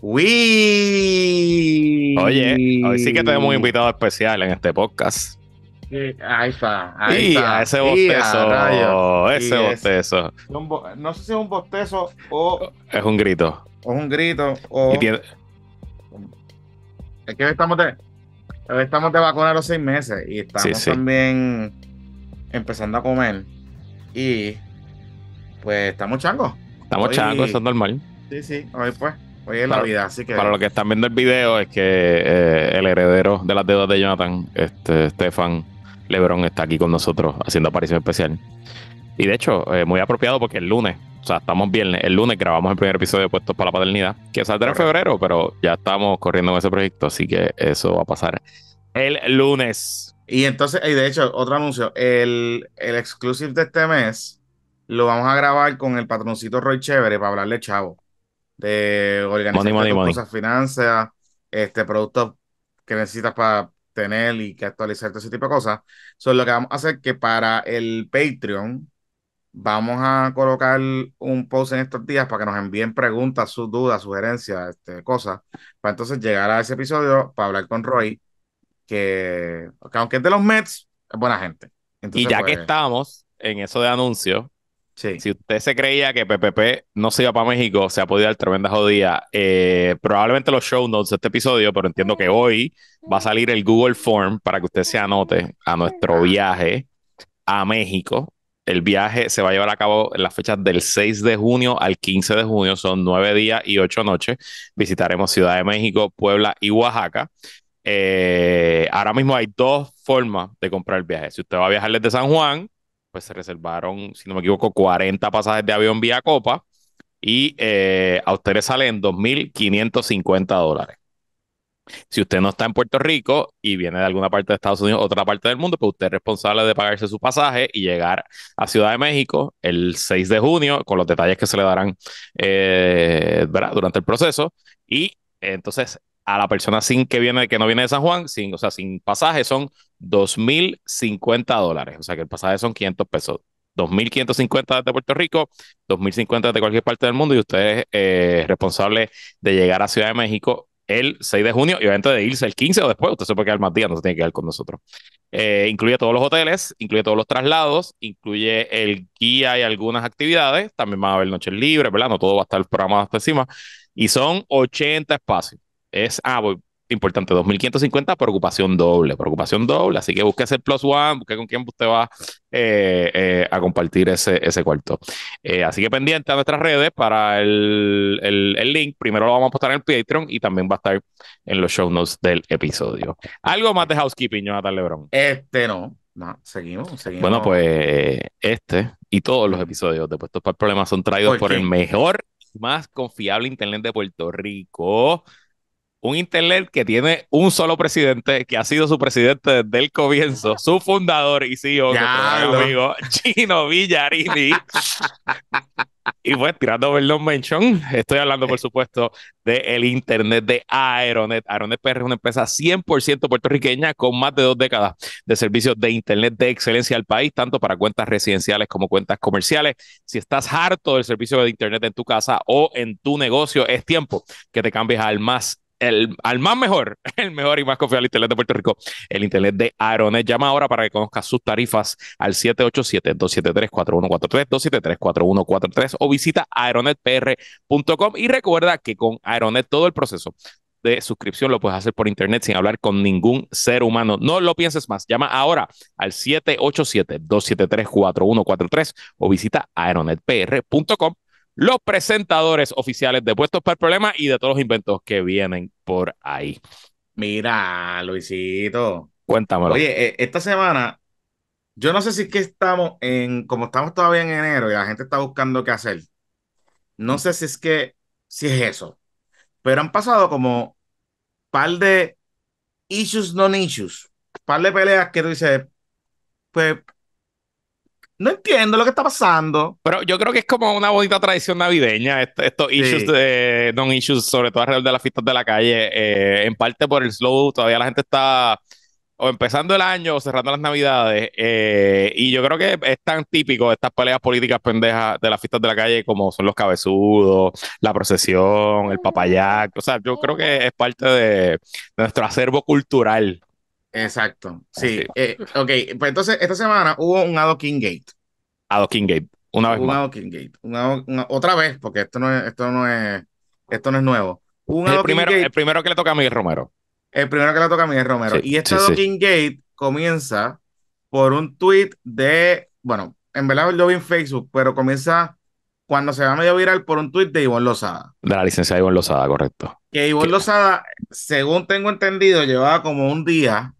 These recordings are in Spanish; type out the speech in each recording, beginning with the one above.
Uy. Oye, hoy sí que tenemos un invitado especial en este podcast. Ahí está, ahí está. ese bostezo, ese bostezo. no sé si es un bostezo o... Es un grito. es un grito o... Es que estamos de, estamos de vacuna a los seis meses y estamos también empezando a comer. Y pues estamos changos. Estamos changos, eso es normal. Sí, sí, hoy pues para, la vida, así que. Para los que están viendo el video, es que eh, el heredero de las deudas de Jonathan, este, Stefan Lebron, está aquí con nosotros haciendo aparición especial. Y de hecho, eh, muy apropiado porque el lunes, o sea, estamos viernes, el lunes grabamos el primer episodio de Puestos para la Paternidad, que saldrá en febrero, pero ya estamos corriendo con ese proyecto, así que eso va a pasar el lunes. Y entonces, y de hecho, otro anuncio, el, el exclusive de este mes lo vamos a grabar con el patroncito Roy Chévere para hablarle chavo de organizar cosas, finanzas, este, productos que necesitas para tener y que actualizar todo ese tipo de cosas. Son lo que vamos a hacer que para el Patreon vamos a colocar un post en estos días para que nos envíen preguntas, sus dudas, sugerencias, este, cosas, para entonces llegar a ese episodio para hablar con Roy, que, aunque es de los Mets, es buena gente. y ya que pues, estamos en eso de anuncios, si usted se creía que PPP no se iba para México, se ha podido dar tremenda jodida. Eh, probablemente los show notes de este episodio, pero entiendo que hoy va a salir el Google Form para que usted se anote a nuestro viaje a México. El viaje se va a llevar a cabo en las fechas del 6 de junio al 15 de junio. Son nueve días y ocho noches. Visitaremos Ciudad de México, Puebla y Oaxaca. Eh, ahora mismo hay dos formas de comprar el viaje. Si usted va a viajar desde San Juan, pues se reservaron, si no me equivoco, 40 pasajes de avión vía Copa y eh, a ustedes salen 2.550 dólares. Si usted no está en Puerto Rico y viene de alguna parte de Estados Unidos, otra parte del mundo, pues usted es responsable de pagarse su pasaje y llegar a Ciudad de México el 6 de junio, con los detalles que se le darán eh, durante el proceso. Y entonces a la persona sin que viene, que no viene de San Juan, sin, o sea, sin pasaje, son 2.050 dólares. O sea que el pasaje son 500 pesos. 2.550 desde Puerto Rico, 2.050 de cualquier parte del mundo y usted es eh, responsable de llegar a Ciudad de México el 6 de junio y obviamente de irse el 15 o después, usted se puede quedar más días, no se tiene que quedar con nosotros. Eh, incluye todos los hoteles, incluye todos los traslados, incluye el guía y algunas actividades, también va a haber noches libres, ¿verdad? No todo va a estar programado hasta encima y son 80 espacios es, ah, importante, 2550 preocupación doble, preocupación doble, así que busque ese plus one, busque con quién usted va eh, eh, a compartir ese, ese cuarto. Eh, así que pendiente a nuestras redes para el, link, primero lo vamos a postar en el Patreon y también va a estar en los show notes del episodio. Algo más de housekeeping, Jonathan Lebron. Este no. No, seguimos, Bueno, pues este y todos los episodios de Puestos para el Problema son traídos por, el mejor, más confiable Internet de Puerto Rico un Internet que tiene un solo presidente, que ha sido su presidente desde el comienzo, su fundador y CEO, ya, amigo, Gino Villarini. y pues, tirando en menchón, estoy hablando, por supuesto, del Internet de Aeronet. Aeronet PR es una empresa 100% puertorriqueña con más de dos décadas de servicios de Internet de excelencia al país, tanto para cuentas residenciales como cuentas comerciales. Si estás harto del servicio de Internet en tu casa o en tu negocio, es tiempo que te cambies al más el, al más mejor, el mejor y más confiable Internet de Puerto Rico, el Internet de Aeronet. Llama ahora para que conozcas sus tarifas al 787-273-4143, 273-4143 o visita aeronetpr.com y recuerda que con Aeronet todo el proceso de suscripción lo puedes hacer por internet sin hablar con ningún ser humano. No lo pienses más. Llama ahora al 787-273-4143 o visita aeronetpr.com los presentadores oficiales de Puestos para el Problema y de todos los inventos que vienen por ahí. Mira, Luisito. Cuéntamelo. Oye, eh, esta semana, yo no sé si es que estamos en, como estamos todavía en enero y la gente está buscando qué hacer, no sé si es que, si es eso, pero han pasado como par de issues, non issues, par de peleas que tú dices, pues no entiendo lo que está pasando. Pero yo creo que es como una bonita tradición navideña, estos issues, de, non-issues, sobre todo alrededor de las fiestas de la calle, eh, en parte por el slow, todavía la gente está o empezando el año o cerrando las navidades, eh, y yo creo que es tan típico estas peleas políticas pendejas de las fiestas de la calle como son los cabezudos, la procesión, el papayac, ah. o sea, yo creo que es parte de nuestro acervo cultural Exacto, sí. Eh, ok, pues entonces esta semana hubo un King Gate. King Gate, una vez un más. Gate, otra vez, porque esto no es, esto no es, esto no es nuevo. Un el, primero, el primero que le toca a Miguel Romero. El primero que le toca a Miguel Romero. y este sí, Gate comienza por un tweet de, bueno, en verdad lo vi en Facebook, pero comienza cuando se va medio viral por un tweet de Ivonne Lozada. De la licencia de Ivonne Lozada, correcto. Que Ivonne Lozada, según tengo entendido, llevaba como un día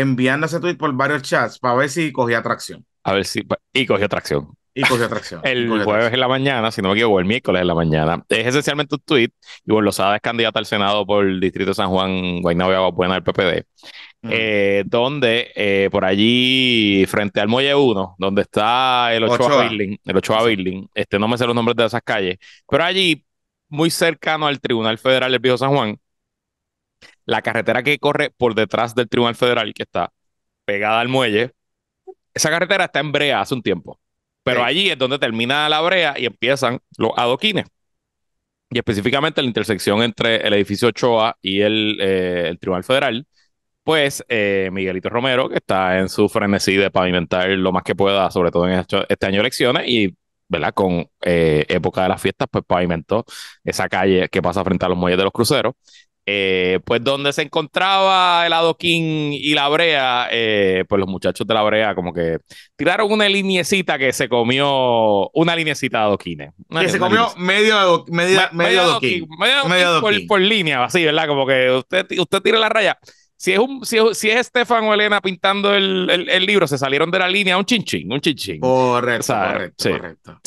enviando ese tweet por varios chats para ver si cogía atracción. A ver si. Y cogió atracción. Y cogió atracción. el jueves en la mañana, si no me equivoco, el miércoles en la mañana. Es esencialmente un tweet. Y lo es candidato al Senado por el Distrito de San Juan, Guaynabo y Aguapuena, del PPD. Eh, donde eh, por allí, frente al Muelle 1, donde está el Ochoa, Ochoa. Building, el Ochoa Building, este, no me sé los nombres de esas calles, pero allí, muy cercano al Tribunal Federal del Viejo San Juan, la carretera que corre por detrás del Tribunal Federal, que está pegada al muelle, esa carretera está en brea hace un tiempo. Pero allí es donde termina la brea y empiezan los adoquines. Y específicamente la intersección entre el edificio Ochoa y el, eh, Tribunal Federal, pues eh, Miguelito Romero, que está en su frenesí de pavimentar lo más que pueda, sobre todo en este, este año de elecciones, y ¿verdad? Con eh, época de las fiestas, pues pavimentó esa calle que pasa frente a los muelles de los cruceros. Eh, pues donde se encontraba el adoquín y la brea, eh, pues los muchachos de la brea como que tiraron una liniecita que se comió, una liniecita de adoquines. que se comió medio, medio, adoquín. medio adoquín, por, línea, así, ¿verdad? Como que usted, usted tira la raya. Si es, un, si, es, Estefan o Elena pintando el, libro, se salieron de la línea un chinchín, un chinchín. Correcto, sí, correcto.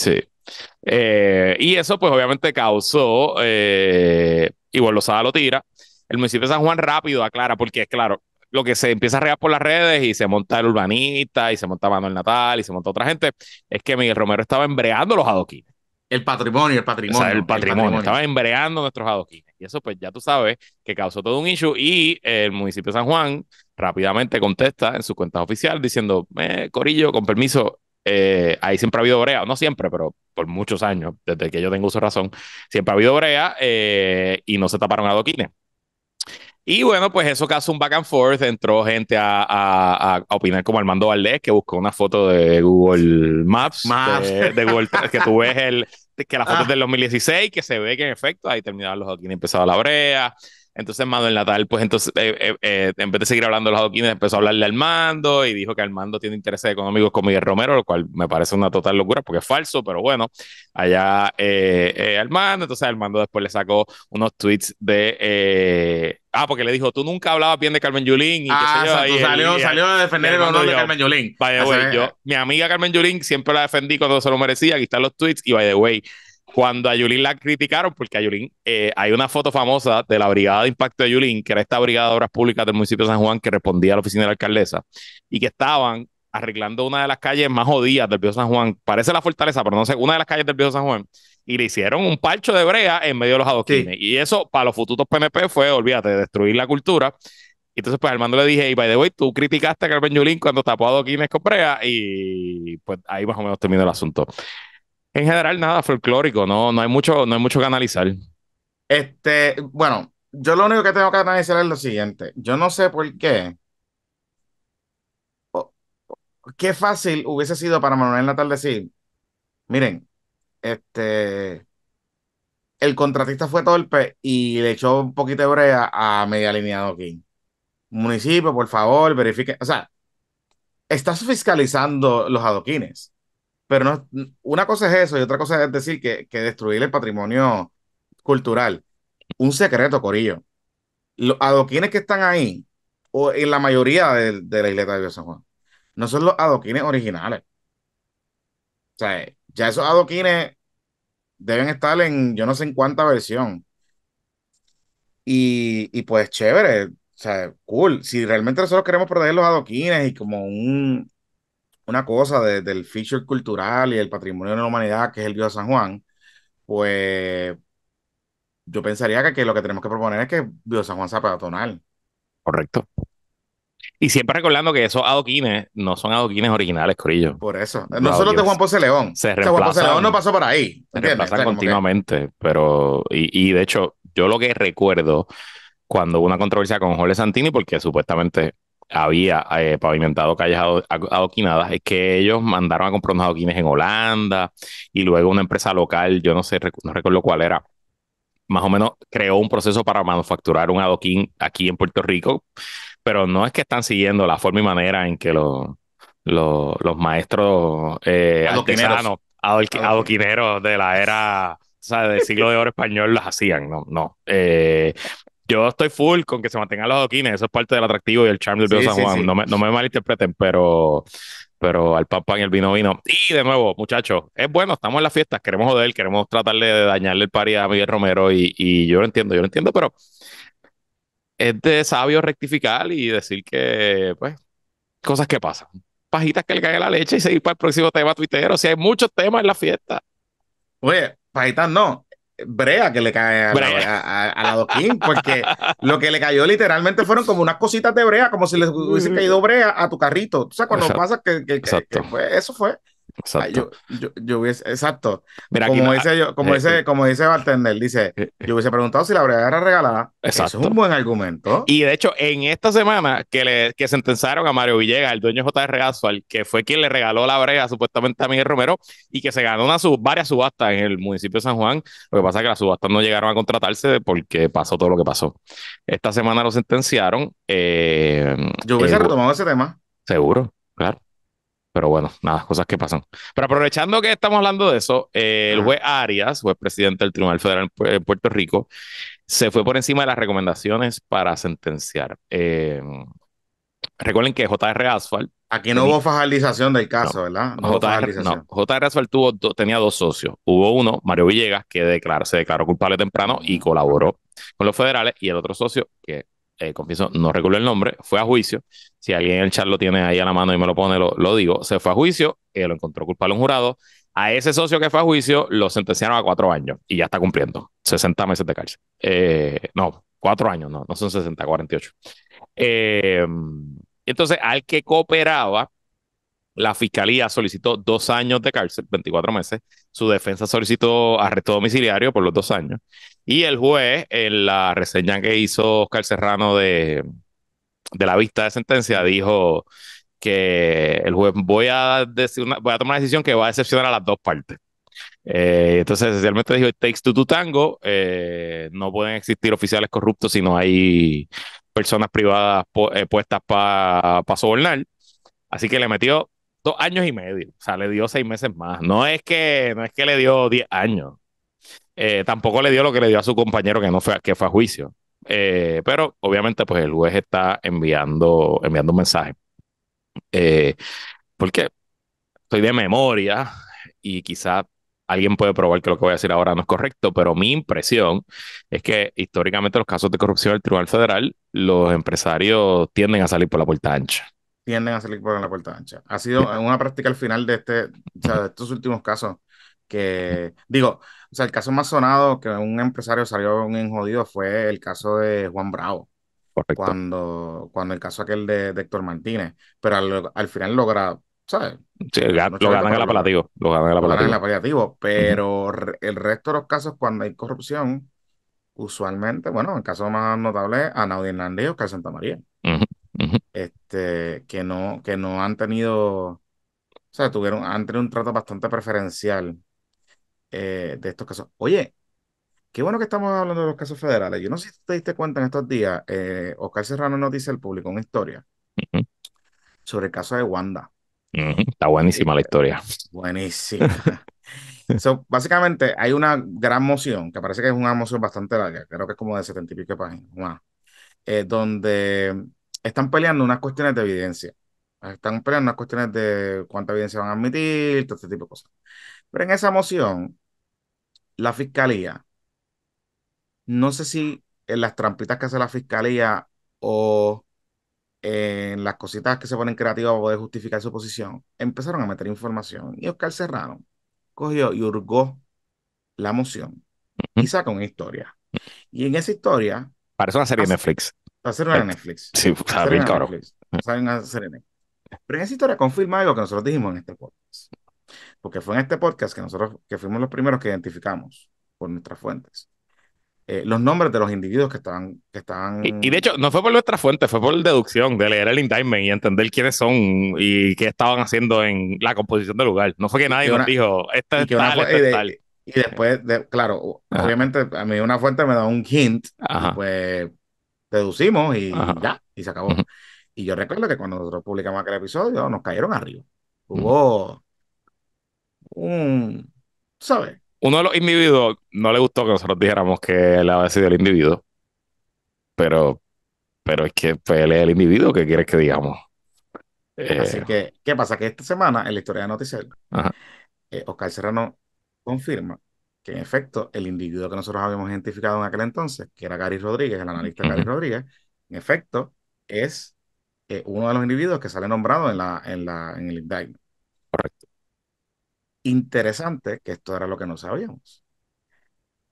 Eh, y eso, pues, obviamente causó eh, y Lozada lo tira. El municipio de San Juan rápido aclara, porque es claro, lo que se empieza a rear por las redes y se monta el urbanista y se monta Manuel Natal y se monta otra gente, es que Miguel Romero estaba embreando los adoquines. El patrimonio, el patrimonio. el patrimonio. Estaba embreando nuestros adoquines. Y eso, pues ya tú sabes que causó todo un issue. Y el municipio de San Juan rápidamente contesta en su cuenta oficial diciendo: eh, Corillo, con permiso, eh, ahí siempre ha habido brea, no siempre, pero por muchos años, desde que yo tengo uso razón, siempre ha habido brea eh, y no se taparon adoquines. Y bueno, pues eso que hace un back and forth. Entró gente a, opinar como Armando Valdés, que buscó una foto de Google Maps. De, que tú ves el, que la foto es ah. del 2016, que se ve que en efecto ahí terminaban los adoquines y empezaba la brea. Entonces, mando en Natal, pues entonces, eh, eh, eh, en vez de seguir hablando de los adoquines, empezó a hablarle al mando y dijo que Armando tiene intereses económicos con Miguel Romero, lo cual me parece una total locura porque es falso, pero bueno, allá eh, eh Armando, entonces Armando después le sacó unos tweets de... Ah, porque le dijo, tú nunca hablabas bien de Carmen Yulín. Y qué sé ah, yo, salió, salió, a defender el honor de Carmen Yulín. By the way, yo, mi amiga Carmen Yulín siempre la defendí cuando se lo merecía. Aquí están los tweets. Y by the way, cuando a Yulín la criticaron, porque a Yulín eh, hay una foto famosa de la Brigada de Impacto de Yulín, que era esta Brigada de Obras Públicas del municipio de San Juan que respondía a la oficina de la alcaldesa, y que estaban arreglando una de las calles más jodidas del Viejo San Juan, parece la fortaleza, pero no sé, una de las calles del Viejo San Juan, y le hicieron un parcho de brea en medio de los adoquines. Y eso para los futuros PNP fue, olvídate, destruir la cultura. Entonces, pues Armando le dije, y by the way, tú criticaste a Carmen Yulín cuando tapó adoquines con brea, y pues ahí más o menos terminó el asunto en general nada folclórico, no, no hay mucho, no hay mucho que analizar. Este, bueno, yo lo único que tengo que analizar es lo siguiente. Yo no sé por qué. qué fácil hubiese sido para Manuel Natal decir, miren, este, el contratista fue torpe y le echó un poquito de brea a media de aquí. Municipio, por favor, verifique. O sea, estás fiscalizando los adoquines. Pero no, una cosa es eso y otra cosa es decir que, destruir el patrimonio cultural. Un secreto, Corillo. Los adoquines que están ahí, o en la mayoría de, la isleta de San Juan, no son los adoquines originales. O sea, ya esos adoquines deben estar en yo no sé en cuánta versión. Y, y pues chévere, o sea, cool. Si realmente nosotros queremos perder los adoquines y como un, una cosa del feature cultural y el patrimonio de la humanidad que es el Río de San Juan, pues yo pensaría que, lo que tenemos que proponer es que Dios San Juan sea peatonal. Correcto. Y siempre recordando que esos adoquines no son adoquines originales, Corillo. Por eso. No, solo de Juan Ponce León. Juan León no pasó por ahí. Se continuamente. Pero, y, y, de hecho, yo lo que recuerdo cuando hubo una controversia con Jorge Santini, porque supuestamente había eh, pavimentado calles adoquinadas, es que ellos mandaron a comprar unos adoquines en Holanda y luego una empresa local, yo no sé, no recuerdo cuál era, más o menos creó un proceso para manufacturar un adoquín aquí en Puerto Rico, pero no es que están siguiendo la forma y manera en que los, los, maestros eh, adoquineros. de la era o sea, del siglo de oro español las hacían, no, no. Eh, yo estoy full con que se mantengan los adoquines, eso es parte del atractivo y el charm del sí, San Juan. No, me, malinterpreten, pero, pero al pan pan y el vino vino. Y de nuevo, muchachos, es bueno, estamos en las fiestas, queremos joder, queremos tratarle de dañarle el pari a Miguel Romero y, yo lo entiendo, yo lo entiendo, pero es de sabio rectificar y decir que, pues, cosas que pasan. Pajitas que le caiga la leche y seguir para el próximo tema tuitero. Si hay muchos temas en la fiesta. Oye, pajitas no, brea que le cae a, la, Doquín, porque lo que le cayó literalmente fueron como unas cositas de brea, como si le hubiese mm. caído brea a tu carrito. O sea, cuando pasa que, eso fue. Exacto. yo, yo, hubiese, exacto. como, dice, yo, como, eh, eh. como dice Bartender, dice, eh, yo hubiese preguntado si la brega era regalada. Exacto. Eso es un buen argumento. Y de hecho, en esta semana que, le, que sentenciaron a Mario Villegas, el dueño JR al que fue quien le regaló la brega supuestamente a Miguel Romero, y que se ganó una sub, varias subastas en el municipio de San Juan. Lo que pasa es que las subastas no llegaron a contratarse porque pasó todo lo que pasó. Esta semana lo sentenciaron. yo hubiese retomado ese tema. Seguro, claro. Pero bueno, nada, cosas que pasan. Pero aprovechando que estamos hablando de eso, eh, el juez Arias, juez presidente del Tribunal Federal en Puerto Rico, se fue por encima de las recomendaciones para sentenciar. Eh, recuerden que JR Asphalt. Aquí no hubo fajalización del caso, ¿verdad? No JR, no, tenía dos socios. Hubo uno, Mario Villegas, que declaró, se declaró culpable temprano y colaboró con los federales, y el otro socio, que eh, confieso, no recuerdo el nombre, fue a juicio si alguien en el chat lo tiene ahí a la mano y me lo pone, lo, digo, se fue a juicio, eh, lo encontró culpable un jurado. A ese socio que fue a juicio lo sentenciaron a cuatro años y ya está cumpliendo 60 meses de cárcel. Eh, no, cuatro años, no, no son 60, 48. Eh, entonces, al que cooperaba, la fiscalía solicitó dos años de cárcel, 24 meses. Su defensa solicitó arresto domiciliario por los dos años. Y el juez, en la reseña que hizo Oscar Serrano de, de la vista de sentencia dijo que el juez voy a, tomar una decisión que va a decepcionar a las dos partes. Eh, entonces, esencialmente dijo, it takes two to tango, eh, no pueden existir oficiales corruptos si no hay personas privadas eh, puestas para sobornar. Así que le metió dos años y medio, o sea, le dio seis meses más. No es que, no es que le dio diez años, tampoco le dio lo que le dio a su compañero que, no fue, que fue a juicio. Eh, pero obviamente, pues el juez está enviando, enviando un mensaje. Eh, porque estoy de memoria y quizás alguien puede probar que lo que voy a decir ahora no es correcto, pero mi impresión es que históricamente los casos de corrupción del Tribunal Federal, los empresarios tienden a salir por la puerta ancha. Tienden a salir por la puerta ancha. Ha sido una práctica al final de, este, o de estos últimos casos que digo, o sea, el caso más sonado que un empresario salió en jodido fue el caso de Juan Bravo. Correcto. Cuando, cuando el caso aquel de, Héctor Martínez, pero al, final logra, ¿sabes? lo ganan el apelativo. ganan el pero el resto de los casos, cuando hay corrupción, usualmente, bueno, el caso más notable es a Naudi Hernández que Oscar Santa María. Este, que no, que no han tenido, o sea, tuvieron, han tenido un trato bastante preferencial eh, de estos casos. Oye, qué bueno que estamos hablando de los casos federales. Yo no sé si te diste cuenta en estos días, eh, Oscar Serrano nos dice al público una historia sobre el caso de Wanda. Está buenísima la historia. Buenísima. so, básicamente hay una gran moción, que parece que es una moción bastante larga, creo que es como de setenta y pico páginas, eh, donde están peleando unas cuestiones de evidencia. Están peleando unas cuestiones de cuánta evidencia van a admitir, todo este tipo de cosas. Pero en esa moción, la fiscalía, no sé si en las trampitas que hace la fiscalía o en las cositas que se ponen creativas para poder justificar su posición, empezaron a meter información. Y Oscar Serrano cogió y hurgó la moción y sacó una historia. Y en esa historia. Parece una serie de Netflix. Parece una eh, Netflix. Sí, está bien, Netflix Pero en esa historia confirma algo que nosotros dijimos en este podcast porque fue en este podcast que nosotros que fuimos los primeros que identificamos por nuestras fuentes. Eh, los nombres de los individuos que estaban... Que estaban... Y, de hecho, no fue por nuestras fuentes, fue por deducción de leer el indictment y entender quiénes son y qué estaban haciendo en la composición del lugar. No fue que nadie nos dijo, esta es este Y después, de, claro, obviamente a mí una fuente me da un hint, pues deducimos y ya, y se acabó. Y yo recuerdo que cuando nosotros publicamos aquel episodio, nos cayeron arriba. Hubo un, Uno de los individuos no le gustó que nosotros dijéramos que él había sido el individuo, pero, pero es que pues, él es el individuo que quieres que digamos. Eh, Así que, ¿qué pasa? Que esta semana en la historia de Noticias, eh, Oscar Serrano confirma que en efecto el individuo que nosotros habíamos identificado en aquel entonces, que era Gary Rodríguez, el analista Gary Rodríguez, en efecto es eh, uno de los individuos que sale nombrado en, la, en, la, en Interesante que esto era lo que no sabíamos.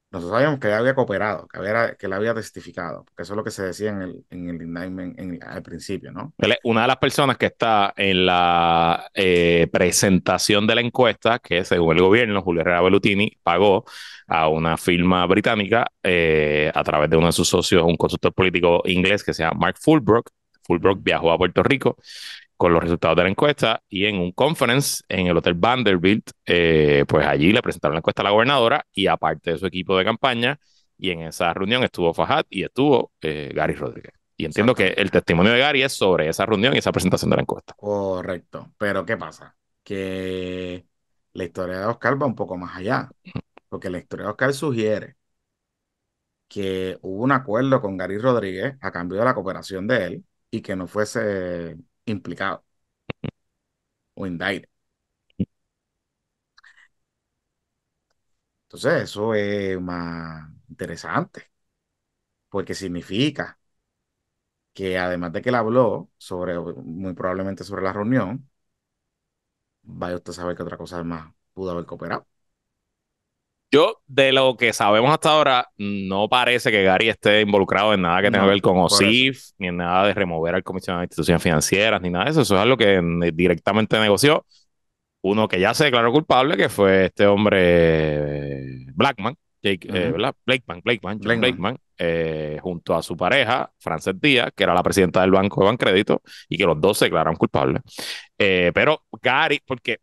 Nosotros sabíamos que había cooperado, que, había, que él había testificado, porque eso es lo que se decía en el, en el indictment al principio, ¿no? Una de las personas que está en la eh, presentación de la encuesta, que según el gobierno, Julio Herrera Bellutini pagó a una firma británica eh, a través de uno de sus socios, un consultor político inglés que se llama Mark Fulbrook. Fulbrook viajó a Puerto Rico con los resultados de la encuesta y en un conference en el Hotel Vanderbilt, eh, pues allí le presentaron la encuesta a la gobernadora y aparte de su equipo de campaña, y en esa reunión estuvo Fajad y estuvo eh, Gary Rodríguez. Y entiendo que el testimonio de Gary es sobre esa reunión y esa presentación de la encuesta. Correcto, pero ¿qué pasa? Que la historia de Oscar va un poco más allá, porque la historia de Oscar sugiere que hubo un acuerdo con Gary Rodríguez a cambio de la cooperación de él y que no fuese implicado o indicted. Entonces, eso es más interesante, porque significa que además de que él habló sobre, muy probablemente sobre la reunión, vaya usted a saber que otra cosa más pudo haber cooperado. Yo, de lo que sabemos hasta ahora, no parece que Gary esté involucrado en nada que tenga que ver con OSIF, ni en nada de remover al comisionado de instituciones financieras, ni nada de eso. Eso es algo que eh, directamente negoció uno que ya se declaró culpable, que fue este hombre eh, Blackman, Jake, eh, Blakeman, Blakeman, Blakeman. junto a su pareja, Frances Díaz, que era la presidenta del Banco de Bancrédito, y que los dos se declararon culpables. pero Gary, porque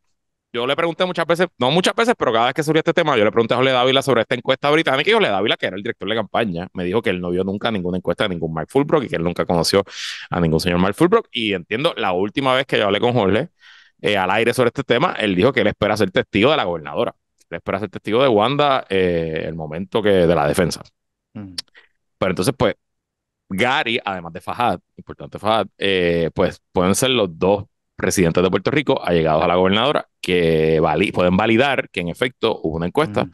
yo le pregunté muchas veces, no muchas veces, pero cada vez que surgió este tema, yo le pregunté a Jorge Dávila sobre esta encuesta británica y Jorge Dávila, que era el director de campaña, me dijo que él no vio nunca ninguna encuesta de ningún Mark Fulbrook y que él nunca conoció a ningún señor Mark Fulbrock Y entiendo, la última vez que yo hablé con Jorge eh, al aire sobre este tema, él dijo que él espera ser testigo de la gobernadora, él espera ser testigo de Wanda eh, el momento que, de la defensa. Mm. Pero entonces, pues, Gary, además de Fajad, importante Fajad, eh, pues pueden ser los dos residentes de Puerto Rico allegados a la gobernadora que pueden validar que en efecto hubo una encuesta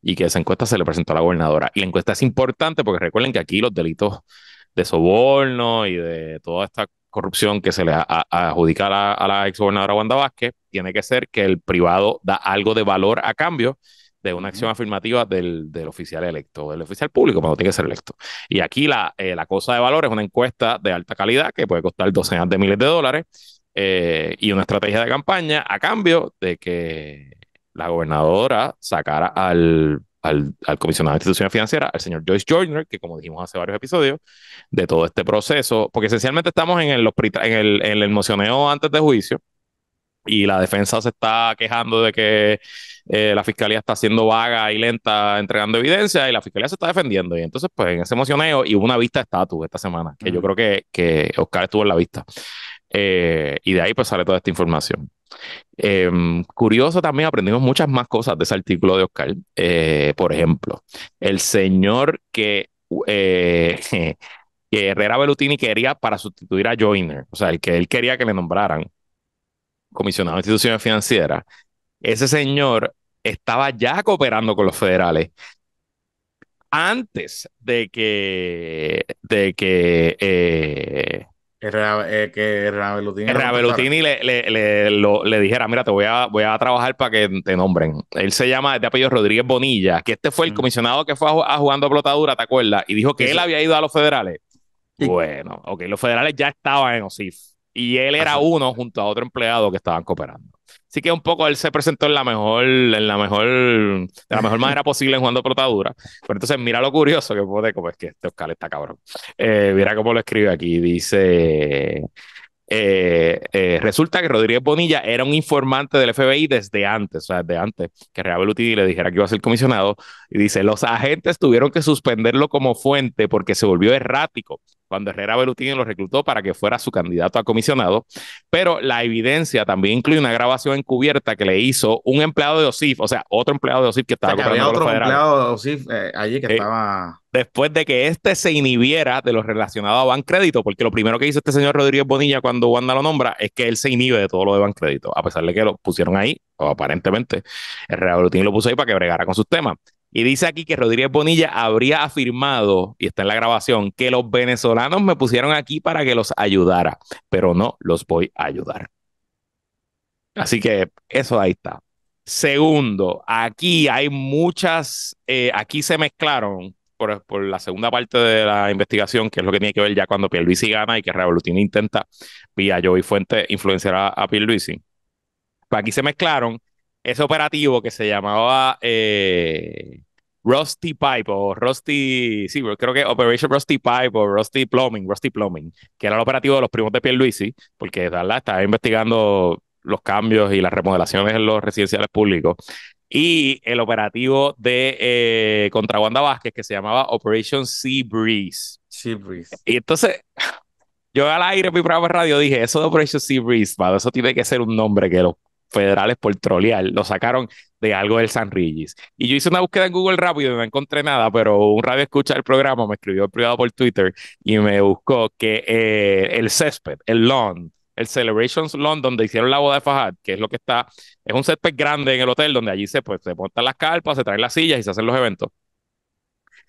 y que esa encuesta se le presentó a la gobernadora. Y la encuesta es importante porque recuerden que aquí los delitos de soborno y de toda esta corrupción que se le adjudica a la, ex gobernadora exgobernadora Wanda Vázquez, tiene que ser que el privado da algo de valor a cambio de una acción afirmativa del, oficial electo, del oficial público, cuando tiene que ser electo. Y aquí la, eh, la cosa de valor es una encuesta de alta calidad que puede costar docenas de miles de dólares eh, y una estrategia de campaña a cambio de que la gobernadora sacara al, comisionado de instituciones financieras, al señor Joyce Joyner, que como dijimos hace varios episodios, de todo este proceso, porque esencialmente estamos en el, en el, en mocioneo antes de juicio y la defensa se está quejando de que eh, la fiscalía está siendo vaga y lenta entregando evidencia y la fiscalía se está defendiendo. Y entonces, pues en ese mocioneo y hubo una vista de estatus esta semana, que yo creo que, que Oscar estuvo en la vista. Eh, y de ahí pues sale toda esta información. Em, curioso también, aprendimos muchas más cosas de ese artículo de Oscar. Eh, por ejemplo, el señor que, eh, que Herrera Bellutini quería para sustituir a Joyner, o sea, el que él quería que le nombraran comisionado de instituciones financieras, ese señor estaba ya cooperando con los federales antes de que, de que eh, que Ravelutini, le, le, le, le, dijera, mira, te voy a, voy a trabajar para que te nombren. Él se llama, de apellido Rodríguez Bonilla, que este fue el mm. comisionado que fue a, jugando a Plotadura, ¿te acuerdas? Y dijo que él había ido a los federales. Bueno, ok, los federales ya estaban en OSIF. Y él era uno junto a otro empleado que estaban cooperando. Así que un poco él se presentó en la mejor, en la mejor, de la mejor manera posible en jugando protadura. Pero entonces mira lo curioso que puede, como es que este Oscar está cabrón. Eh, mira cómo lo escribe aquí, dice... Eh, eh, resulta que Rodríguez Bonilla era un informante del FBI desde antes, o sea, desde antes que Real y le dijera que iba a ser comisionado. Y dice: Los agentes tuvieron que suspenderlo como fuente porque se volvió errático cuando Herrera Belutin lo reclutó para que fuera su candidato a comisionado, pero la evidencia también incluye una grabación encubierta que le hizo un empleado de OSIF, o sea, otro empleado de OSIF que estaba... O sea, que otro empleado de OSIF eh, allí que eh, estaba... Después de que este se inhibiera de lo relacionado a Bancrédito, porque lo primero que hizo este señor Rodríguez Bonilla cuando Wanda lo nombra es que él se inhibe de todo lo de Bancrédito, a pesar de que lo pusieron ahí, o aparentemente, Herrera Belutin lo puso ahí para que bregara con sus temas. Y dice aquí que Rodríguez Bonilla habría afirmado, y está en la grabación, que los venezolanos me pusieron aquí para que los ayudara, pero no los voy a ayudar. Así que eso ahí está. Segundo, aquí hay muchas, eh, aquí se mezclaron por, la segunda parte de la investigación, que es lo que tiene que ver ya cuando Pierluisi gana y que Revolutina intenta vía Joey Fuente influenciar a, Pierre Pierluisi. Pues aquí se mezclaron ese operativo que se llamaba eh, Rusty Pipe o Rusty, sí, creo que Operation Rusty Pipe o Rusty Plumbing, Rusty Plumbing, que era el operativo de los primos de Pierluisi, porque ¿verdad? estaba investigando los cambios y las remodelaciones en los residenciales públicos, y el operativo de eh, contra Wanda Vázquez que se llamaba Operation Sea Breeze. Sea Breeze. Y entonces, yo al aire en mi programa de radio dije, eso de Operation Sea Breeze, eso tiene que ser un nombre que lo federales por trolear. Lo sacaron de algo del San Rigis. Y yo hice una búsqueda en Google rápido y no encontré nada, pero un radio escucha el programa me escribió en privado por Twitter y me buscó que eh, el césped, el lawn, el Celebrations Lawn, donde hicieron la boda de Fajad, que es lo que está, es un césped grande en el hotel donde allí se, pues, se montan las carpas, se traen las sillas y se hacen los eventos.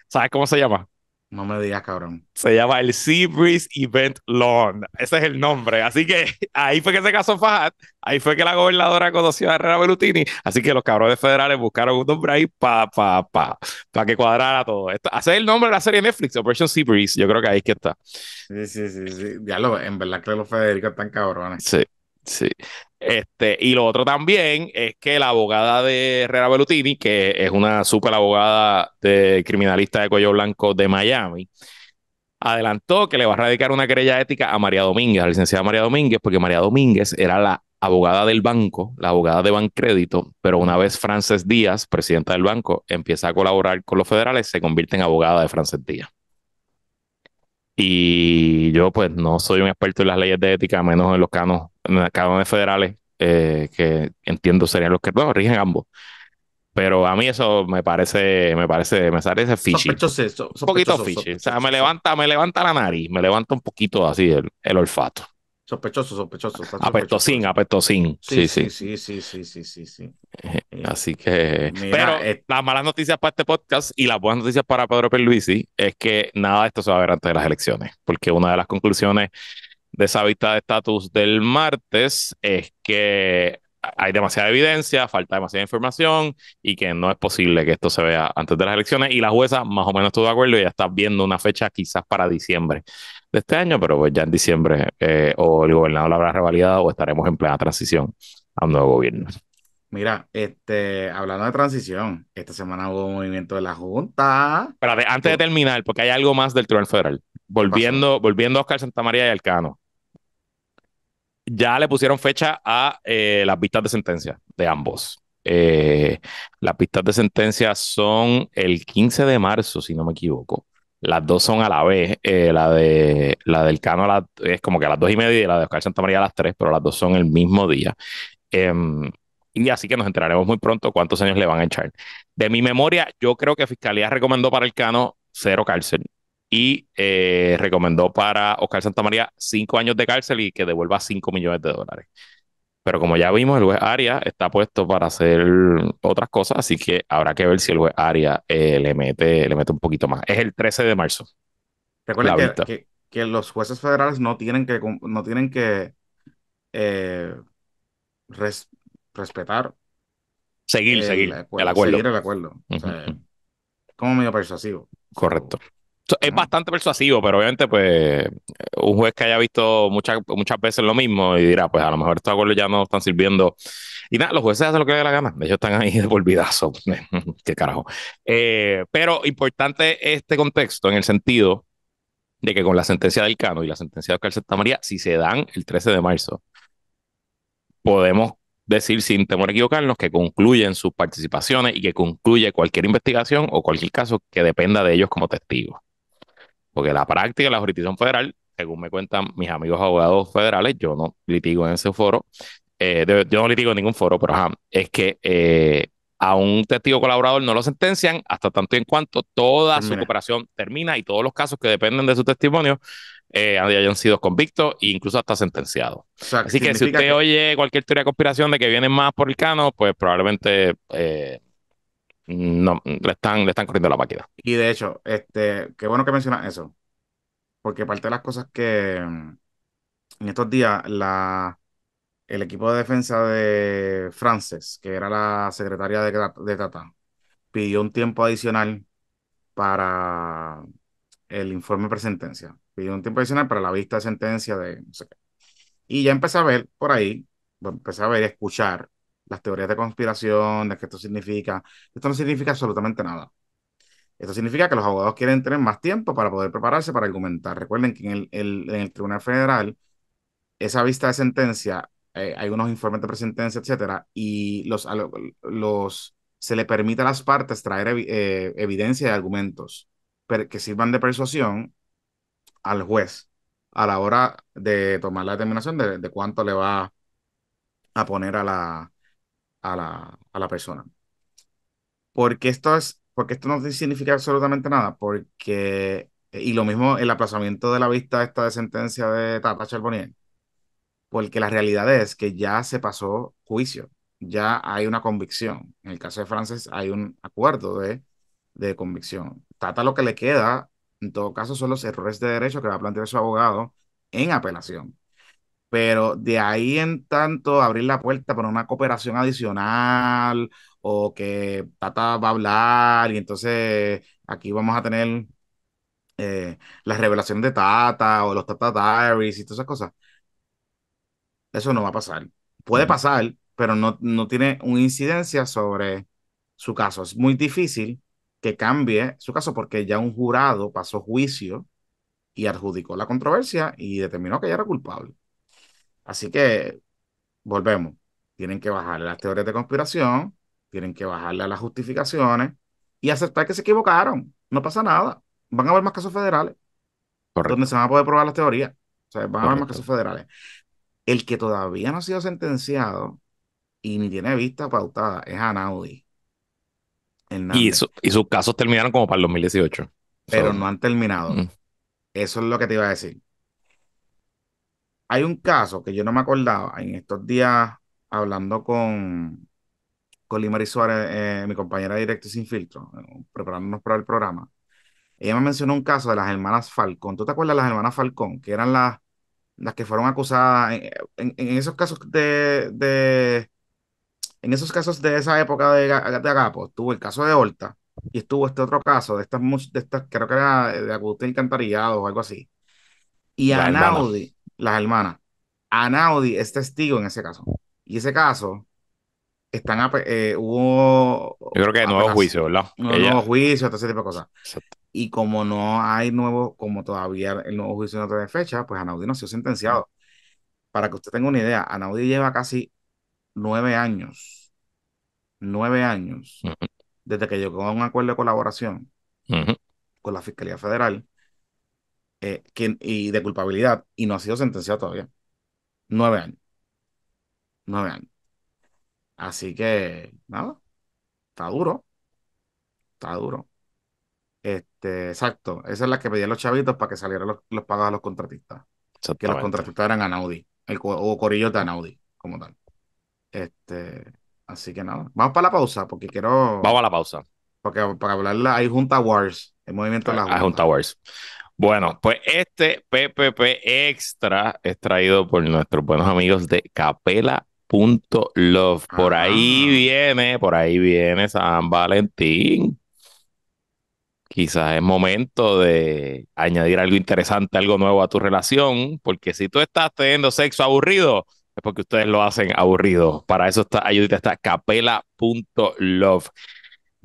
¿Sabes cómo se llama? No me digas, cabrón. Se llama el Seabreeze Event Lawn. Ese es el nombre. Así que ahí fue que se casó Fajat. Ahí fue que la gobernadora conoció a Herrera Bellutini. Así que los cabrones federales buscaron un nombre ahí para pa, pa, pa que cuadrara todo. Esto, hacer el nombre de la serie Netflix, Operation Seabreeze. Yo creo que ahí es que está. Sí, sí, sí. sí. Ya lo, en verdad que los federicos están cabrones. Sí. Sí. Este, y lo otro también es que la abogada de Herrera Bellutini, que es una super abogada de criminalista de cuello blanco de Miami, adelantó que le va a radicar una querella ética a María Domínguez, a la licenciada María Domínguez, porque María Domínguez era la abogada del banco, la abogada de Bancrédito, pero una vez Frances Díaz, presidenta del banco, empieza a colaborar con los federales, se convierte en abogada de Frances Díaz. Y yo pues no soy un experto en las leyes de ética, menos en los canos de federales eh, que entiendo serían los que luego rigen ambos. Pero a mí eso me parece, me parece, me parece fishy. Sospechoso, un poquito fishy. O sea, me levanta, me levanta la nariz, me levanta un poquito así el, olfato. Sospechoso, sospechoso. apetosín apetosín Sí, sí, sí, sí, sí, sí, sí. Eh, eh, así que... pero las malas noticias para este podcast y las buenas noticias para Pedro Perluisi es que nada de esto se va a ver antes de las elecciones, porque una de las conclusiones de esa vista de estatus del martes es que hay demasiada evidencia, falta demasiada información y que no es posible que esto se vea antes de las elecciones. Y la jueza, más o menos, estuvo de acuerdo y ya está viendo una fecha quizás para diciembre de este año, pero pues ya en diciembre eh, o el gobernador la habrá revalidado o estaremos en plena transición a un nuevo gobierno. Mira, este, hablando de transición, esta semana hubo un movimiento de la Junta. pero antes de terminar, porque hay algo más del Tribunal Federal volviendo, volviendo a Oscar Santamaría y Alcano, ya le pusieron fecha a eh, las pistas de sentencia de ambos. Eh, las pistas de sentencia son el 15 de marzo, si no me equivoco. Las dos son a la vez. Eh, la, de, la del Cano es como que a las dos y media y la de Oscar Santamaría a las tres, pero las dos son el mismo día. Em, y así que nos enteraremos muy pronto cuántos años le van a echar. De mi memoria, yo creo que Fiscalía recomendó para el Cano cero cárcel y eh, recomendó para Oscar Santamaría cinco años de cárcel y que devuelva cinco millones de dólares. Pero como ya vimos, el juez Aria está puesto para hacer otras cosas, así que habrá que ver si el juez Aria eh, le, mete, un poquito más. Es el 13 de marzo. recuerda que, los jueces federales no tienen que, no tienen que eh, respetar. Seguir, el, seguir, el acuerdo, como medio persuasivo. Correcto. Es bastante persuasivo, pero obviamente, pues, un juez que haya visto muchas, muchas veces lo mismo y dirá, pues a lo mejor estos acuerdos ya no están sirviendo. Y nada, los jueces hacen lo que les dé la gana. Ellos están ahí de olvidazo. Qué carajo. Eh, pero importante este contexto en el sentido de que con la sentencia del Cano y la sentencia de Oscar María, si se dan el 13 de marzo, podemos decir sin temor a equivocarnos que concluyen sus participaciones y que concluye cualquier investigación o cualquier caso que dependa de ellos como testigos. Porque la práctica, la jurisdicción federal, según me cuentan mis amigos abogados federales, yo no litigo en ese foro, eh, yo no litigo en ningún foro, pero es que eh, a un testigo colaborador no lo sentencian hasta tanto y en cuanto toda su cooperación termina y todos los casos que dependen de su testimonio eh, hayan sido convictos e incluso hasta sentenciados. Así que si usted oye cualquier teoría de conspiración de que vienen más por el cano, pues probablemente eh, no, le están, le están corriendo la máquina. Y de hecho, este, qué bueno que mencionas eso, porque parte de las cosas que mm, en estos días la, el equipo de defensa de Frances, que era la secretaria de, de Tata, pidió un tiempo adicional para el informe presentencia. Pidió un tiempo adicional para la vista de sentencia de no sé qué. Y ya empecé a ver por ahí, empecé a ver, escuchar las teorías de conspiración, de que esto significa. Esto no significa absolutamente nada. Esto significa que los abogados quieren tener más tiempo para poder prepararse para argumentar. Recuerden que en el, en el Tribunal Federal, esa vista de sentencia, eh, hay unos informes de presentencia, etcétera, y los, los, se le permite a las partes traer eh, evidencia y argumentos que sirvan de persuasión al juez a la hora de tomar la determinación de cuánto le va a poner a la, a la, a la persona. Porque esto, es, porque esto no significa absolutamente nada, porque, eh, y lo mismo el aplazamiento de la vista esta de sentencia de Tata Charbonnier, porque la realidad es que ya se pasó juicio, ya hay una convicción. En el caso de Frances hay un acuerdo de, de convicción. Tata lo que le queda, en todo caso, son los errores de derecho que va a plantear su abogado en apelación pero de ahí en tanto abrir la puerta para una cooperación adicional o que Tata va a hablar y entonces aquí vamos a tener eh, las revelaciones de Tata o los Tata Diaries y todas esas cosas. Eso no va a pasar. Puede pasar, pero no, no tiene una incidencia sobre su caso. Es muy difícil que cambie su caso porque ya un jurado pasó juicio y adjudicó la controversia y determinó que ella era culpable. Así que volvemos. Tienen que bajarle las teorías de conspiración, tienen que bajarle a las justificaciones y aceptar que se equivocaron. No pasa nada. Van a haber más casos federales donde se van a poder probar las teorías. O sea, van a haber más casos federales. El que todavía no ha sido sentenciado y ni tiene vista pautada es Anaudi. Y, y, sus casos terminaron como para el 2018. Pero no han terminado. Mm. Eso es lo que te iba a decir. Hay un caso que yo no me acordaba en estos días hablando con, con Limari Suárez, eh, mi compañera directa y Sin Filtro, eh, preparándonos para el programa. Ella me mencionó un caso de las hermanas Falcón. ¿Tú te acuerdas de las hermanas Falcón? Que eran las, las que fueron acusadas en, en, esos casos de, de, En esos casos de esa época de, de Agapo. Estuvo el caso de Horta y estuvo este otro caso de estas, de estas creo que era de Agustín Cantarillado o algo así. Y Anaudi a Naudi, las hermanas. Anaudi es testigo en ese caso. Y ese caso, están eh, hubo. Yo creo que hay nuevo juicio, ¿verdad? no nuevo juicio, todo ese tipo de cosas. Y como no hay nuevo, como todavía el nuevo juicio no tiene fecha, pues Anaudi no se ha sentenciado. Para que usted tenga una idea, Anaudi lleva casi nueve años, nueve años, desde que llegó a un acuerdo de colaboración con la Fiscalía Federal eh, y de culpabilidad y no ha sido sentenciado todavía. Nueve años. Nueve años. Así que, nada, está duro. Está duro. Este, exacto. Esa es la que pedían los chavitos para que salieran los, los pagos a los contratistas. Que los contratistas eran Anaudi, el, o corillos de Anaudi, como tal. Este, así que nada. Vamos para la pausa, porque quiero. Vamos a la pausa. Porque para hablarla hay Junta Wars, el movimiento de la Hay Junta Wars. Bueno, pues este PPP extra es traído por nuestros buenos amigos de Capela.love. Por ahí viene, por ahí viene San Valentín. Quizás es momento de añadir algo interesante, algo nuevo a tu relación, porque si tú estás teniendo sexo aburrido, es porque ustedes lo hacen aburrido. Para eso está, ahí está capela.love.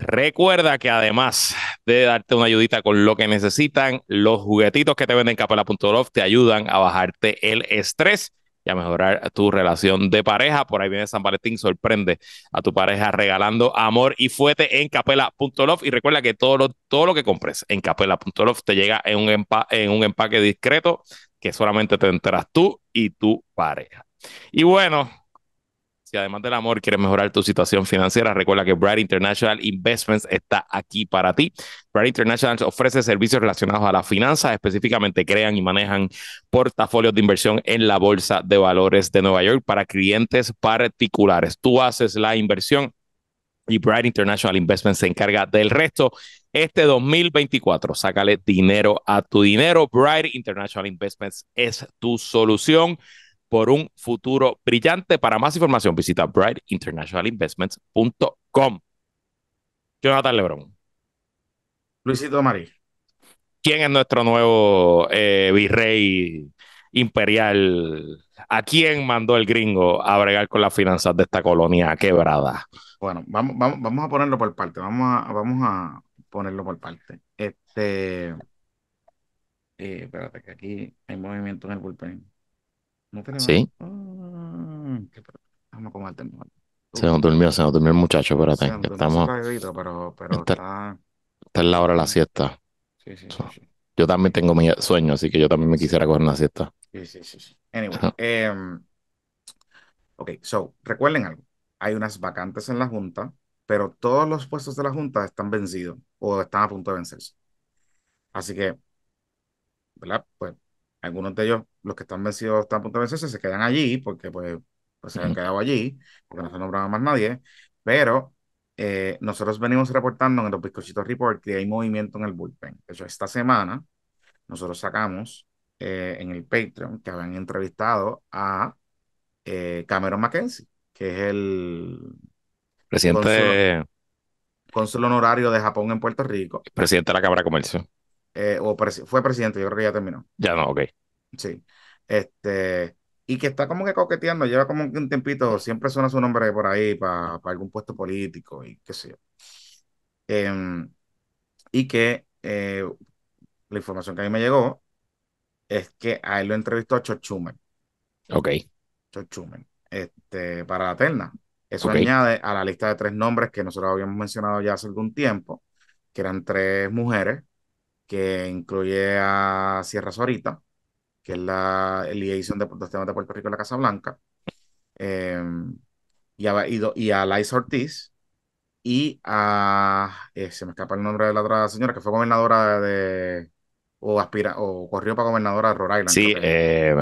Recuerda que además de darte una ayudita con lo que necesitan, los juguetitos que te venden en capela.love te ayudan a bajarte el estrés y a mejorar tu relación de pareja. Por ahí viene San Valentín, sorprende a tu pareja regalando amor y fuete en capela.love. Y recuerda que todo lo, todo lo que compres en capela.love te llega en un, en un empaque discreto que solamente te enteras tú y tu pareja. Y bueno, si además del amor quieres mejorar tu situación financiera, recuerda que Bright International Investments está aquí para ti. Bright International ofrece servicios relacionados a la finanza, específicamente crean y manejan portafolios de inversión en la Bolsa de Valores de Nueva York para clientes particulares. Tú haces la inversión y Bright International Investments se encarga del resto. Este 2024, sácale dinero a tu dinero. Bright International Investments es tu solución por un futuro brillante. Para más información, visita brightinternationalinvestments.com. Jonathan Lebron. Luisito Marí. ¿Quién es nuestro nuevo eh, virrey imperial? ¿A quién mandó el gringo a bregar con las finanzas de esta colonia quebrada? Bueno, vamos, vamos, a ponerlo por parte. Vamos a, vamos a ponerlo por parte. Este. Eh, espérate, que aquí hay movimiento en el bullpen. Sí. Mm, se nos durmió, se nos durmió el muchacho, Estamos, pero, está, en la hora de la siesta. Sí, sí, Yo también tengo mi sueño, así que yo también me quisiera coger una siesta. Sí, sí, sí. Anyway, em, ok, so, recuerden algo. Hay unas vacantes en la Junta, pero todos los puestos de la Junta están vencidos o están a punto de vencerse. Así que, ¿verdad? Pues algunos de ellos, los que están vencidos, están a punto de vencerse, se quedan allí porque pues, pues se han quedado allí, porque no se nombraba más nadie, pero eh, nosotros venimos reportando en los bizcochitos report que hay movimiento en el bullpen. De hecho, esta semana nosotros sacamos eh, en el Patreon que habían entrevistado a eh, Cameron Mackenzie, que es el presidente consul honorario de Japón en Puerto Rico. Presidente de la Cámara de Comercio. Eh, o fue presidente, yo creo que ya terminó. Ya no, ok. Sí. Este, y que está como que coqueteando, lleva como un tiempito, siempre suena su nombre por ahí para algún puesto político y qué sé yo. Em, y que eh, la información que a mí me llegó es que a él lo entrevistó a Chochumen. Ok. Chochumen, este, para la terna. Eso añade a la lista de tres nombres que nosotros habíamos mencionado ya hace algún tiempo, que eran tres mujeres, que incluye a Sierra Sorita, que es la liaison e de los temas de Puerto Rico y la Casa Blanca, em, y, a, y, a Ortiz, y a, eh, se me escapa el nombre de la otra señora, que fue gobernadora de, o aspira, o corrió para gobernadora de Rhode Island. Sí, eh,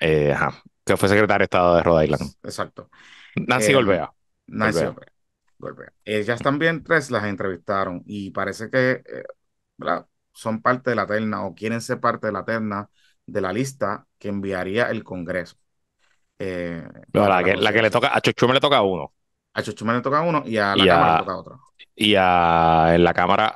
eh, ajá, que fue secretaria de Estado de Rhode Island. Exacto. Nancy em, Golbea. Nancy Golbea. Ellas también tres las entrevistaron y parece que, ¿verdad? son parte de la terna o quieren ser parte de la terna de la lista que enviaría el Congreso. Eh, la, que, le toca, a Chuchume le toca a uno. A Chuchume le toca a uno y a la Cámara le toca a otro. Y a, en la Cámara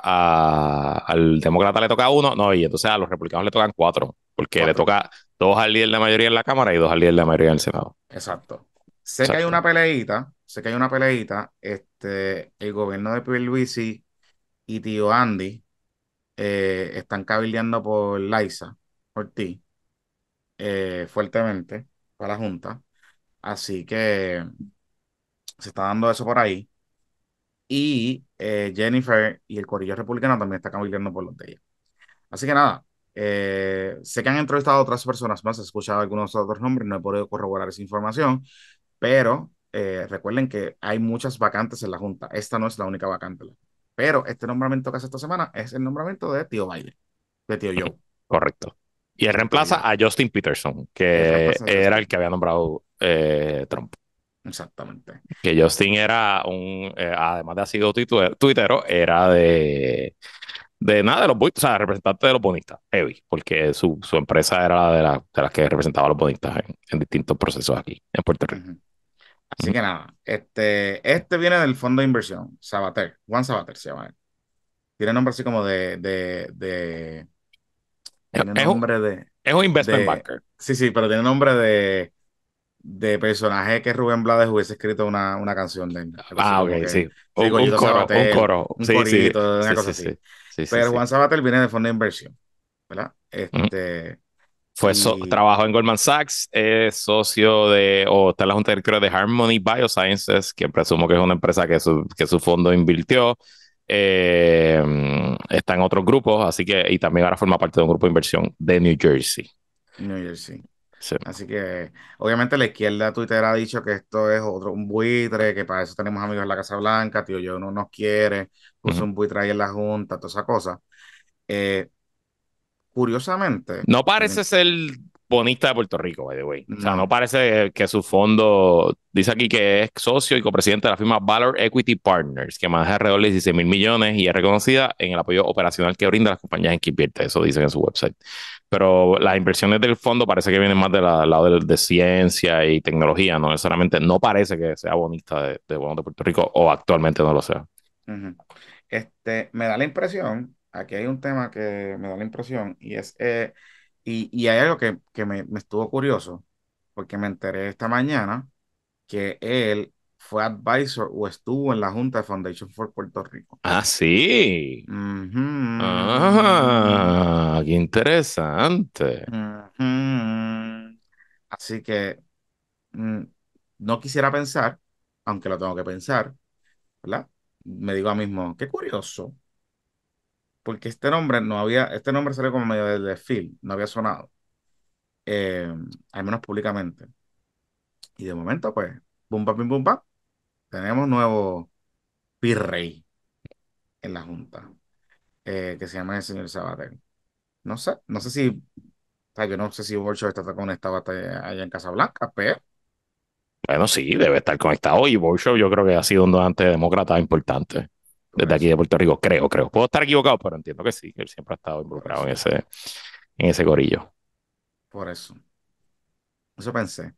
al Demócrata le toca a uno, no, y entonces a los republicanos le tocan cuatro, porque le toca dos al líder de mayoría en la Cámara y dos al líder de mayoría en el Senado. Exacto. Sé que hay una peleita, sé que hay una peleita, este, el gobierno de Pierluisi y tío Andy eh, están cabildeando por Laisa por eh, fuertemente para la Junta. Así que se está dando eso por ahí. Y eh, Jennifer y el Corillo Republicano también están cabildeando por los de ella. Así que nada, eh, sé que han entrevistado otras personas más, he escuchado algunos otros nombres, no he podido corroborar esa información, pero recuerden que hay muchas vacantes en la Junta. Esta no es la única vacante. Pero este nombramiento que hace esta semana es el nombramiento de Tío Biden, de Tío Joe. Correcto. Y él reemplaza a Justin Peterson, que era el que había nombrado eh, Trump. Exactamente. Que Justin era un, eh, además de ha sido tuitero, era de, de nada, de los o sea, representante de los bonistas, heavy, porque su, su empresa era de, la, de las que representaba a los bonistas en, distintos procesos aquí, en Puerto Rico. Así que nada, este, este viene del fondo de inversión, Sabater, Juan Sabater se llama. Tiene nombre así como de. de, de tiene nombre de. Es un investment banker. Sí, sí, pero tiene nombre de. De personaje que Rubén Blades hubiese escrito una, una canción de Ah, ok, sí. Un, un, coro, un, coro, sí, sí, sí, Pero Juan Sabater viene del fondo de inversión, ¿verdad? Este. Fue trabajó en Goldman Sachs, es socio de, o está en la junta directora de Harmony Biosciences, que presumo que es una empresa que su, que su fondo invirtió. Eh, está en otros grupos, así que, y también ahora forma parte de un grupo de inversión de New Jersey. New Jersey. Sí. Así que, obviamente, la izquierda Twitter ha dicho que esto es otro, un buitre, que para eso tenemos amigos en la Casa Blanca, tío, yo no nos quiere, puso un buitre ahí en la Junta, toda esa cosa. Eh, curiosamente. No parece ser bonista de Puerto Rico, by the way. O sea, no parece que su fondo, dice aquí que es socio y copresidente de la firma Valor Equity Partners, que maneja alrededor de 16 mil millones y es reconocida en el apoyo operacional que brinda las compañías en que invierte, eso dicen en su website. Pero las inversiones del fondo parece que vienen más del lado de, ciencia y tecnología, no necesariamente, no parece que sea bonista de, de, de Puerto Rico o actualmente no lo sea. este, me da la impresión aquí hay un tema que me da la impresión y es, eh, y, hay algo que, me, estuvo curioso, porque me enteré esta mañana que él fue advisor o estuvo en la junta de Foundation for Puerto Rico. Ah, sí. Ah, qué interesante. Así que mm, no quisiera pensar, aunque lo tengo que pensar, ¿verdad? Me digo a mismo, qué curioso porque este nombre no había, este nombre salió como medio del desfile, no había sonado, em, al menos públicamente. Y de momento, pues, bum, bam, bum, bum, tenemos nuevo virrey en la Junta, eh, que se llama el señor Sabater. No sé, no sé si, o sea, yo no sé si Borcho está conectado batalla allá en Casablanca, pero... Bueno, sí, debe estar conectado y Borcho yo creo que ha sido un donante demócrata importante desde pues aquí de Puerto Rico, creo, creo. Puedo estar equivocado, pero entiendo que sí, que él siempre ha estado involucrado en ese, en ese gorillo. Por eso. Eso pensé.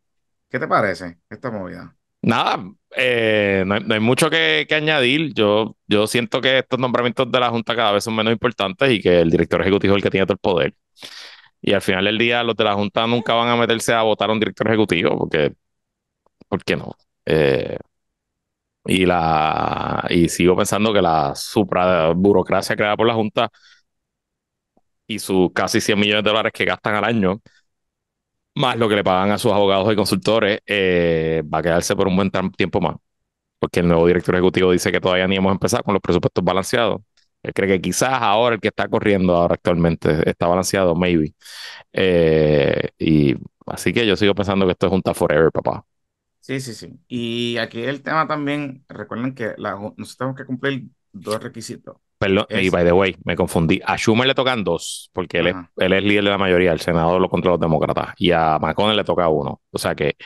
¿Qué te parece esta movida? Nada, eh, no, hay, mucho que, añadir. Yo, yo siento que estos nombramientos de la Junta cada vez son menos importantes y que el director ejecutivo es el que tiene todo el poder. Y al final del día, los de la Junta nunca van a meterse a votar a un director ejecutivo, porque, ¿por qué no? Eh, y, la, y sigo pensando que la supra burocracia creada por la Junta y sus casi 100 millones de dólares que gastan al año, más lo que le pagan a sus abogados y consultores, eh, va a quedarse por un buen tiempo más. Porque el nuevo director ejecutivo dice que todavía ni hemos empezado con los presupuestos balanceados. Él cree que quizás ahora el que está corriendo ahora actualmente está balanceado, maybe. Eh, y así que yo sigo pensando que esto es junta forever, papá. Sí, sí, sí. Y aquí el tema también, recuerden que la, nosotros tenemos que cumplir dos requisitos. Perdón, y by the way, me confundí. A Schumer le tocan dos, porque él es, él es, líder de la mayoría, el senador lo contra los demócratas, y a McConnell le toca uno. O sea que,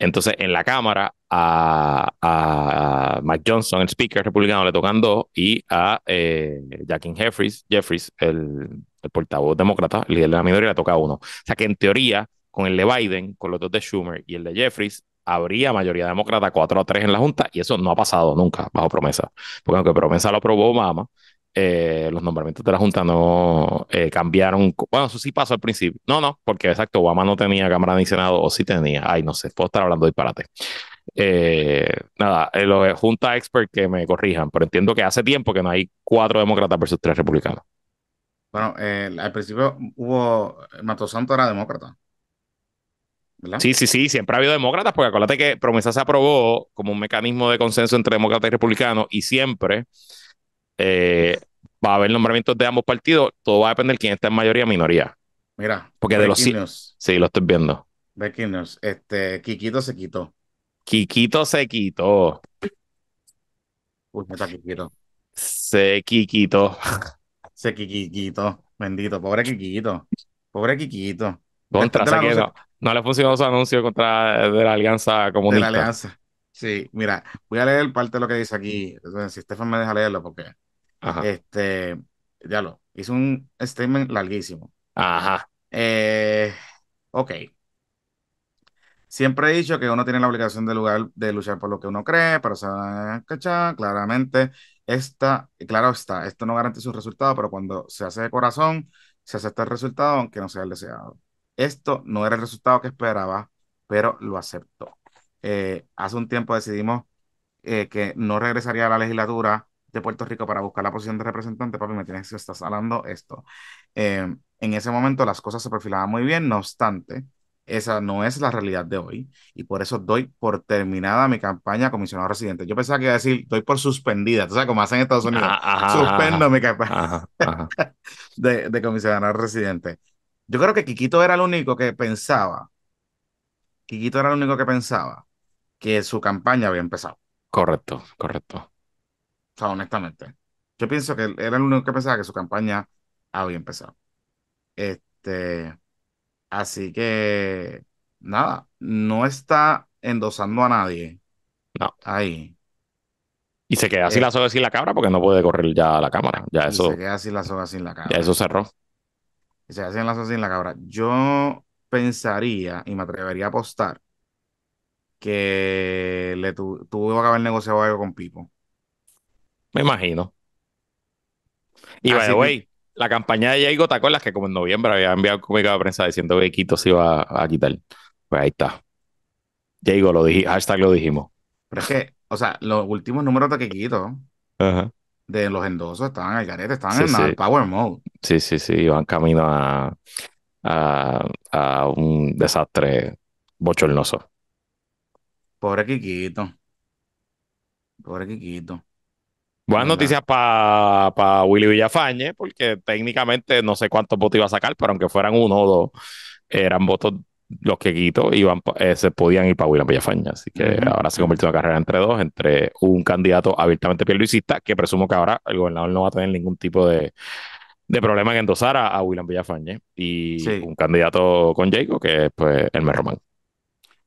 entonces, en la Cámara, a, a Mike Johnson, el speaker republicano, le tocan dos, y a eh, Jeffries, Jeffries el, portavoz demócrata, líder de la minoría, le toca uno. O sea que, en teoría, con el de Biden, con los dos de Schumer y el de Jeffries, habría mayoría demócrata 4 a 3 en la Junta y eso no ha pasado nunca bajo promesa. Porque aunque promesa lo aprobó Obama, eh, los nombramientos de la Junta no eh, cambiaron. Bueno, eso sí pasó al principio. No, no, porque exacto, Obama no tenía Cámara ni Senado o sí tenía. Ay, no sé, puedo estar hablando disparate. Eh, nada, los Junta Expert que me corrijan, pero entiendo que hace tiempo que no hay cuatro demócratas versus tres republicanos. Bueno, al principio hubo, Matosanto era demócrata. Sí, sí, sí, siempre ha habido demócratas, porque acuérdate que promesa se aprobó como un mecanismo de consenso entre demócratas y republicanos y siempre eh, va a haber nombramientos de ambos partidos, todo va a depender de quién está en mayoría o minoría. Mira, porque de los sí, lo estoy viendo. Breaking news, este, Kikito se quitó. Kikito se quitó. Uy, está Kikito. Se Kikito. Se Kikito. Bendito, pobre Kikito. Pobre Kikito. Contra, se no le funcionó su anuncio contra eh, de la Alianza Comunista. De la Alianza. Sí, mira, voy a leer parte de lo que dice aquí. Si Stefan me deja leerlo, porque. Ajá. Este. Ya lo. Hizo un statement larguísimo. Ajá. Eh, ok. Siempre he dicho que uno tiene la obligación de, lugar, de luchar por lo que uno cree, pero se claramente esta, claro está, esto no garantiza sus resultado, pero cuando se hace de corazón, se acepta el resultado, aunque no sea el deseado. Esto no era el resultado que esperaba, pero lo aceptó. Eh, hace un tiempo decidimos eh, que no regresaría a la legislatura de Puerto Rico para buscar la posición de representante, papi, me tienes que estar hablando esto. Eh, en ese momento las cosas se perfilaban muy bien, no obstante, esa no es la realidad de hoy y por eso doy por terminada mi campaña comisionado residente. Yo pensaba que iba a decir, doy por suspendida, tú sabes como hacen en Estados Unidos, ah, suspendo mi campaña de, de comisionado residente. Yo creo que Quiquito era el único que pensaba. Quiquito era el único que pensaba que su campaña había empezado. Correcto, correcto. O sea, honestamente. Yo pienso que era el único que pensaba que su campaña había empezado. Este. Así que. Nada. No está endosando a nadie. No. Ahí. Y se queda así la eh, soga sin la cabra porque no puede correr ya la cámara. Ya eso. Se queda así la soga sin la cámara. Ya eso cerró se hacen las así en la cabra. Yo pensaría y me atrevería a apostar que le tuvo que haber negociado algo con Pipo. Me imagino. Y by the way, la campaña de Jaigo ¿te las que como en noviembre había enviado un comunicado de prensa diciendo que Quito se iba a, quitar? Pues ahí está. Jaigo lo dijimos. hashtag lo dijimos. Pero es que, o sea, los últimos números de que Quito Ajá de los endosos estaban al garete, estaban en el power mode. Sí, sí, sí, iban camino a, a, un desastre bochornoso. Pobre Quiquito. Pobre Quiquito. Buenas noticias para Willy Villafañe, porque técnicamente no sé cuántos votos iba a sacar, pero aunque fueran uno o dos, eran votos los que quito iban, eh, se podían ir para William Villafaña. Así que ahora se convirtió en una carrera entre dos, entre un candidato abiertamente pierluisista, que presumo que ahora el gobernador no va a tener ningún tipo de, problema en endosar a, William Villafaña, y un candidato con Jacob, que es pues, el Román.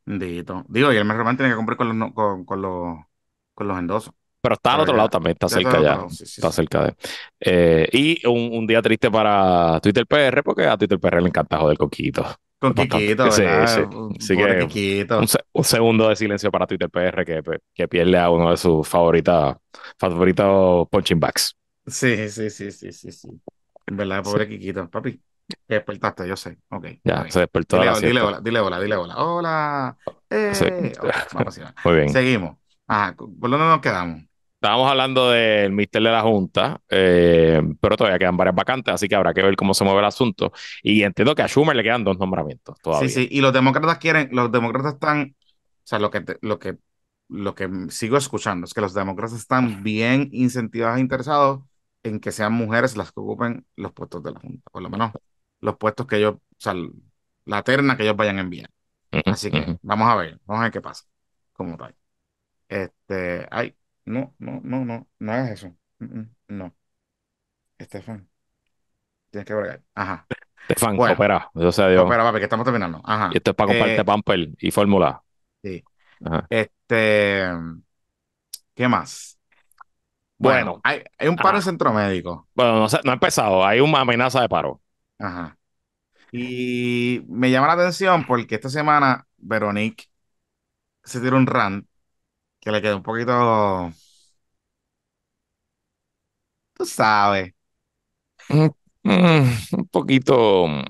Digo, y el Román tiene que cumplir con los, con, los, endosos. Pero está al otro lado también, está cerca ya. está cerca de. Eh, y un, día triste para Twitter PR, porque a Twitter PR le encanta joder coquito. Con Kikito, sí, sí. Un, segundo de silencio para Twitter PR que, que pierde a uno de sus favoritas, favoritos punching bags Sí, sí, sí, sí, sí, sí. En verdad, pobre sí. Kikito, papi. despertaste, yo sé. Ok. Ya, se despertó. Dile, hola, dile hola, dile hola. Hola. Eh, Muy bien. Seguimos. ah ¿por dónde nos quedamos? Estábamos hablando del mister de la Junta, eh, pero todavía quedan varias vacantes, así que habrá que ver cómo se mueve el asunto. Y entiendo que a Schumer le quedan dos nombramientos todavía. Sí, sí, y los demócratas quieren, los demócratas están, o sea, lo que, lo que, lo que sigo escuchando es que los demócratas están bien incentivados e interesados en que sean mujeres las que ocupen los puestos de la Junta, por lo menos los puestos que ellos, o sea, la terna que ellos vayan a enviar. Así que vamos a ver, vamos a ver qué pasa, cómo tal. Este, ay, no, no, no, no, no hagas eso. Mm, mm, no, Estefan, tienes que bregar. Ajá. Estefan, Bueno, coopera, yo sé Dios. coopera, papi, que estamos terminando. Y Ajá. esto es para comprarte eh, Pamper y fórmula. sí. Ajá. Este, ¿qué más? Bueno, hay, un paro en el centro médico. Bueno, no no ha empezado, hay una amenaza de paro. Ajá. Y me llama la atención porque esta semana Veronique se tiró un rant que le quedó un poquito. Tú sabes. Eh, mm, un, poquito. Un mm,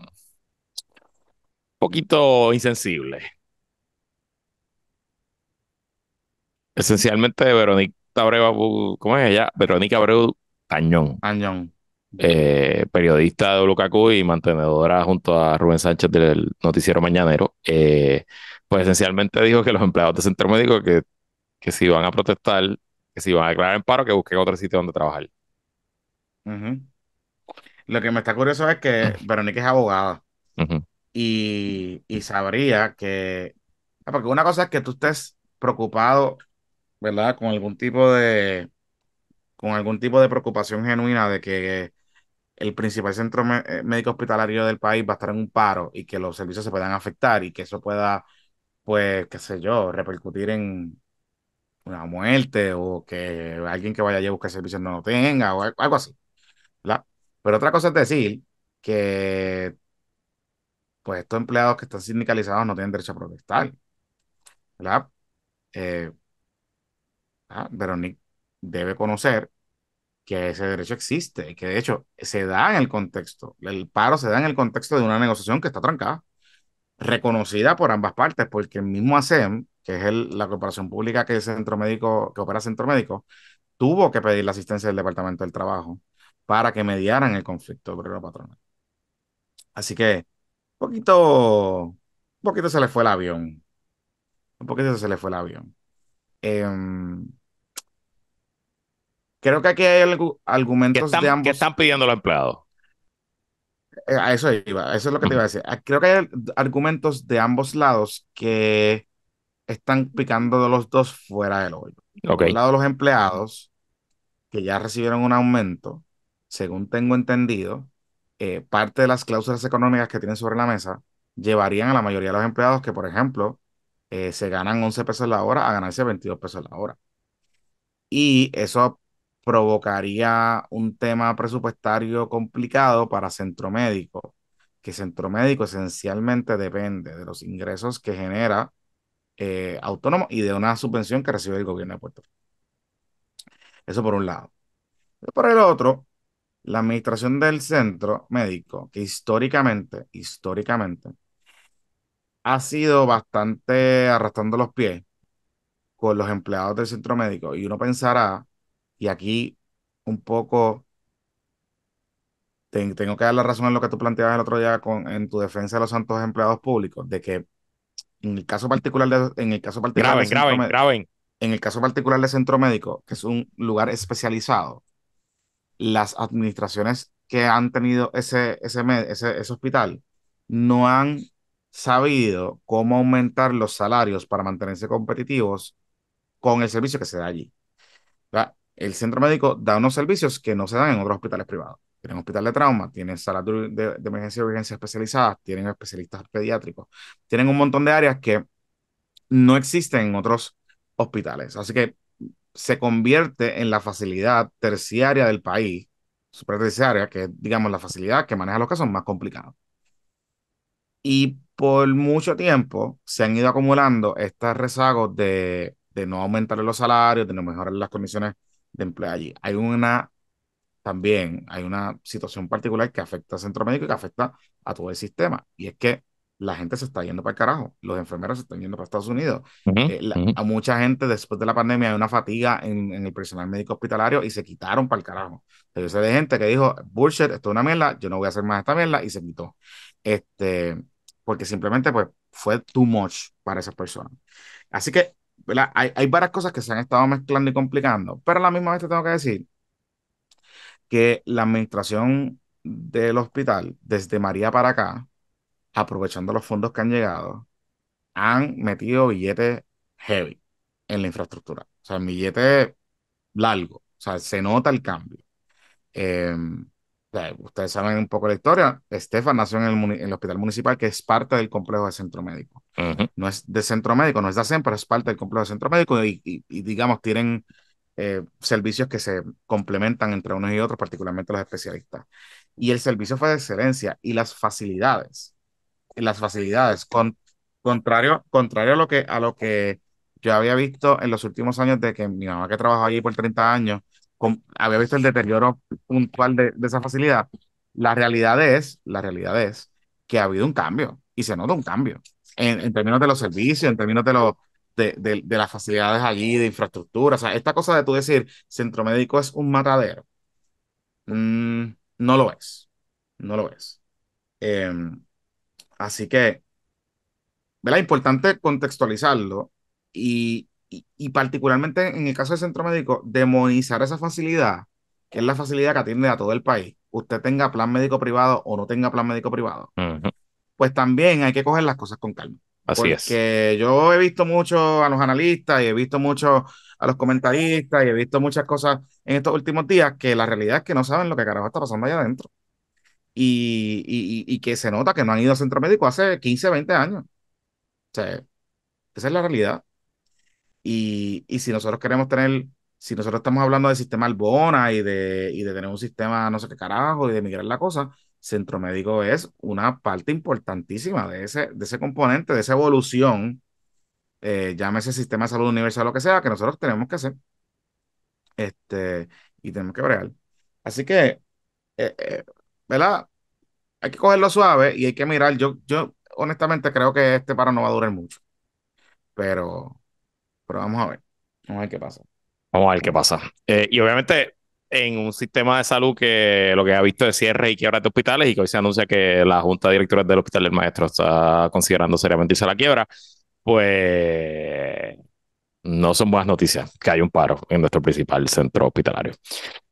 poquito insensible. Esencialmente, Verónica Abreu, ¿cómo es ella? Verónica Abreu Tañón. Tañón. Eh, periodista de WKQ y mantenedora junto a Rubén Sánchez del Noticiero Mañanero, eh, pues esencialmente dijo que los empleados del centro médico que que si van a protestar, que si van a declarar en paro, que busquen otro sitio donde trabajar. Lo que me está curioso es que Verónica es abogada y, y, sabría que, ah, porque una cosa es que tú estés preocupado, ¿verdad? Con algún tipo de, con algún tipo de preocupación genuina de que el principal centro eh, médico hospitalario del país va a estar en un paro y que los servicios se puedan afectar y que eso pueda, pues, qué sé yo, repercutir en, una muerte o que alguien que vaya a buscar servicios no lo tenga o algo así. ¿verdad? Pero otra cosa es decir que pues estos empleados que están sindicalizados no tienen derecho a protestar. ¿Verdad? Eh, ah, debe conocer que ese derecho existe y que de hecho se da en el contexto, el paro se da en el contexto de una negociación que está trancada, reconocida por ambas partes, porque el mismo ASEM que es la corporación pública que, es centro médico, que opera centro médico, tuvo que pedir la asistencia del Departamento del Trabajo para que mediaran el conflicto obrero patronal. Así que, poquito, un poquito se le fue el avión. Un poquito se le fue el avión. Em, creo que aquí hay argumentos de ambos. ¿Qué están pidiendo los empleados? Eh, a eso iba, eso es lo que te iba a decir. Ah, creo que hay argumentos de ambos lados que están picando de los dos fuera del hoyo. Por un lado los empleados, que ya recibieron un aumento, según tengo entendido, eh, parte de las cláusulas económicas que tienen sobre la mesa llevarían a la mayoría de los empleados que, por ejemplo, eh, se ganan 11 pesos la hora a ganarse 22 pesos la hora. Y eso provocaría un tema presupuestario complicado para Centro Médico, que Centro Médico esencialmente depende de los ingresos que genera eh, autónomo y de una subvención que recibe el gobierno de Puerto Rico. Eso por un lado. por el otro, la administración del centro médico, que históricamente, históricamente, ha sido bastante arrastrando los pies con los empleados del centro médico. Y uno pensará, y aquí un poco tengo que dar la razón en lo que tú planteabas el otro día con, en tu defensa de los santos empleados públicos, de que en el caso particular de, en el caso particular En el caso particular Centro Médico, que es un lugar especializado, las administraciones que han tenido ese, ese, ese, ese hospital no han sabido cómo aumentar los salarios para mantenerse competitivos con el servicio que se da allí. El centro médico da unos servicios que no se dan en otros hospitales privados tienen hospital de trauma, tienen salas de, de, de emergencia y urgencia especializadas, tienen especialistas pediátricos, tienen un montón de áreas que no existen en otros hospitales. Así que se convierte en la facilidad terciaria del país, superterciaria, que es, digamos, la facilidad que maneja los casos más complicados. Y por mucho tiempo se han ido acumulando estos rezagos de, de no aumentar los salarios, de no mejorar las condiciones de empleo allí. Hay una también hay una situación particular que afecta al centro médico y que afecta a todo el sistema. Y es que la gente se está yendo para el carajo, los enfermeros se están yendo para Estados Unidos. Eh, a mucha gente después de la pandemia hay una fatiga en, el personal médico hospitalario y se quitaron para el carajo. Yo sé de gente que dijo, bullshit, esto es una mierda, yo no voy a hacer más esta mierda y se quitó. Este, porque simplemente pues, fue too much para esas personas. Así que hay, hay varias cosas que se han estado mezclando y complicando, pero a la misma vez te tengo que decir que la administración del hospital, desde María para acá, aprovechando los fondos que han llegado, han metido billetes heavy en la infraestructura. O sea, billetes largo. O sea, se nota el cambio. Eh, ustedes saben un poco la historia. Estefan nació en el, en el, hospital municipal, que es parte del complejo de centro médico. No es de centro médico, no es de ASEM, pero es parte del complejo de centro médico. y digamos, tienen eh, servicios que se complementan entre unos y otros, particularmente los especialistas. Y el servicio fue de excelencia y las facilidades, las facilidades, con, contrario, contrario a lo que, a lo que yo había visto en los últimos años de que mi mamá que trabajó allí por 30 años, había visto el deterioro puntual de, esa facilidad. La realidad es, la realidad es que ha habido un cambio y se nota un cambio en, términos de los servicios, en términos de, los, de, de, las facilidades allí, de infraestructura. O sea, esta cosa de tú decir, centro médico es un matadero, mm, no lo es, no lo es. Em, así que, ¿verdad? Importante contextualizarlo y, particularmente en el caso de centro médico, demonizar esa facilidad, que es la facilidad que atiende a todo el país, usted tenga plan médico privado o no tenga plan médico privado, pues también hay que coger las cosas con calma. Así porque yo he visto mucho a los analistas y he visto mucho a los comentaristas y he visto muchas cosas en estos últimos días que la realidad es que no saben lo que carajo está pasando allá adentro. Y, que se nota que no han ido a centro médico hace 15, 20 años. O sea, esa es la realidad. Y, si nosotros queremos tener, si nosotros estamos hablando de sistema Albona y y de tener un sistema no sé qué carajo y de migrar la cosa, centro médico es una parte importantísima de ese, de ese componente, de esa evolución, eh, llámese sistema de salud universal, o lo que sea, que nosotros tenemos que hacer. Este, y tenemos que bregar. Así que, eh, eh, ¿verdad? Hay que cogerlo suave y hay que mirar. Yo, yo honestamente creo que este paro no va a durar mucho. Pero, pero vamos a ver. Vamos a ver qué pasa. Vamos a ver qué pasa. Eh, y obviamente en un sistema de salud que lo que ha visto es cierre y quiebra de hospitales y que hoy se anuncia que la Junta Directora del Hospital del Maestro está considerando seriamente irse la quiebra, pues no son buenas noticias que hay un paro en nuestro principal centro hospitalario.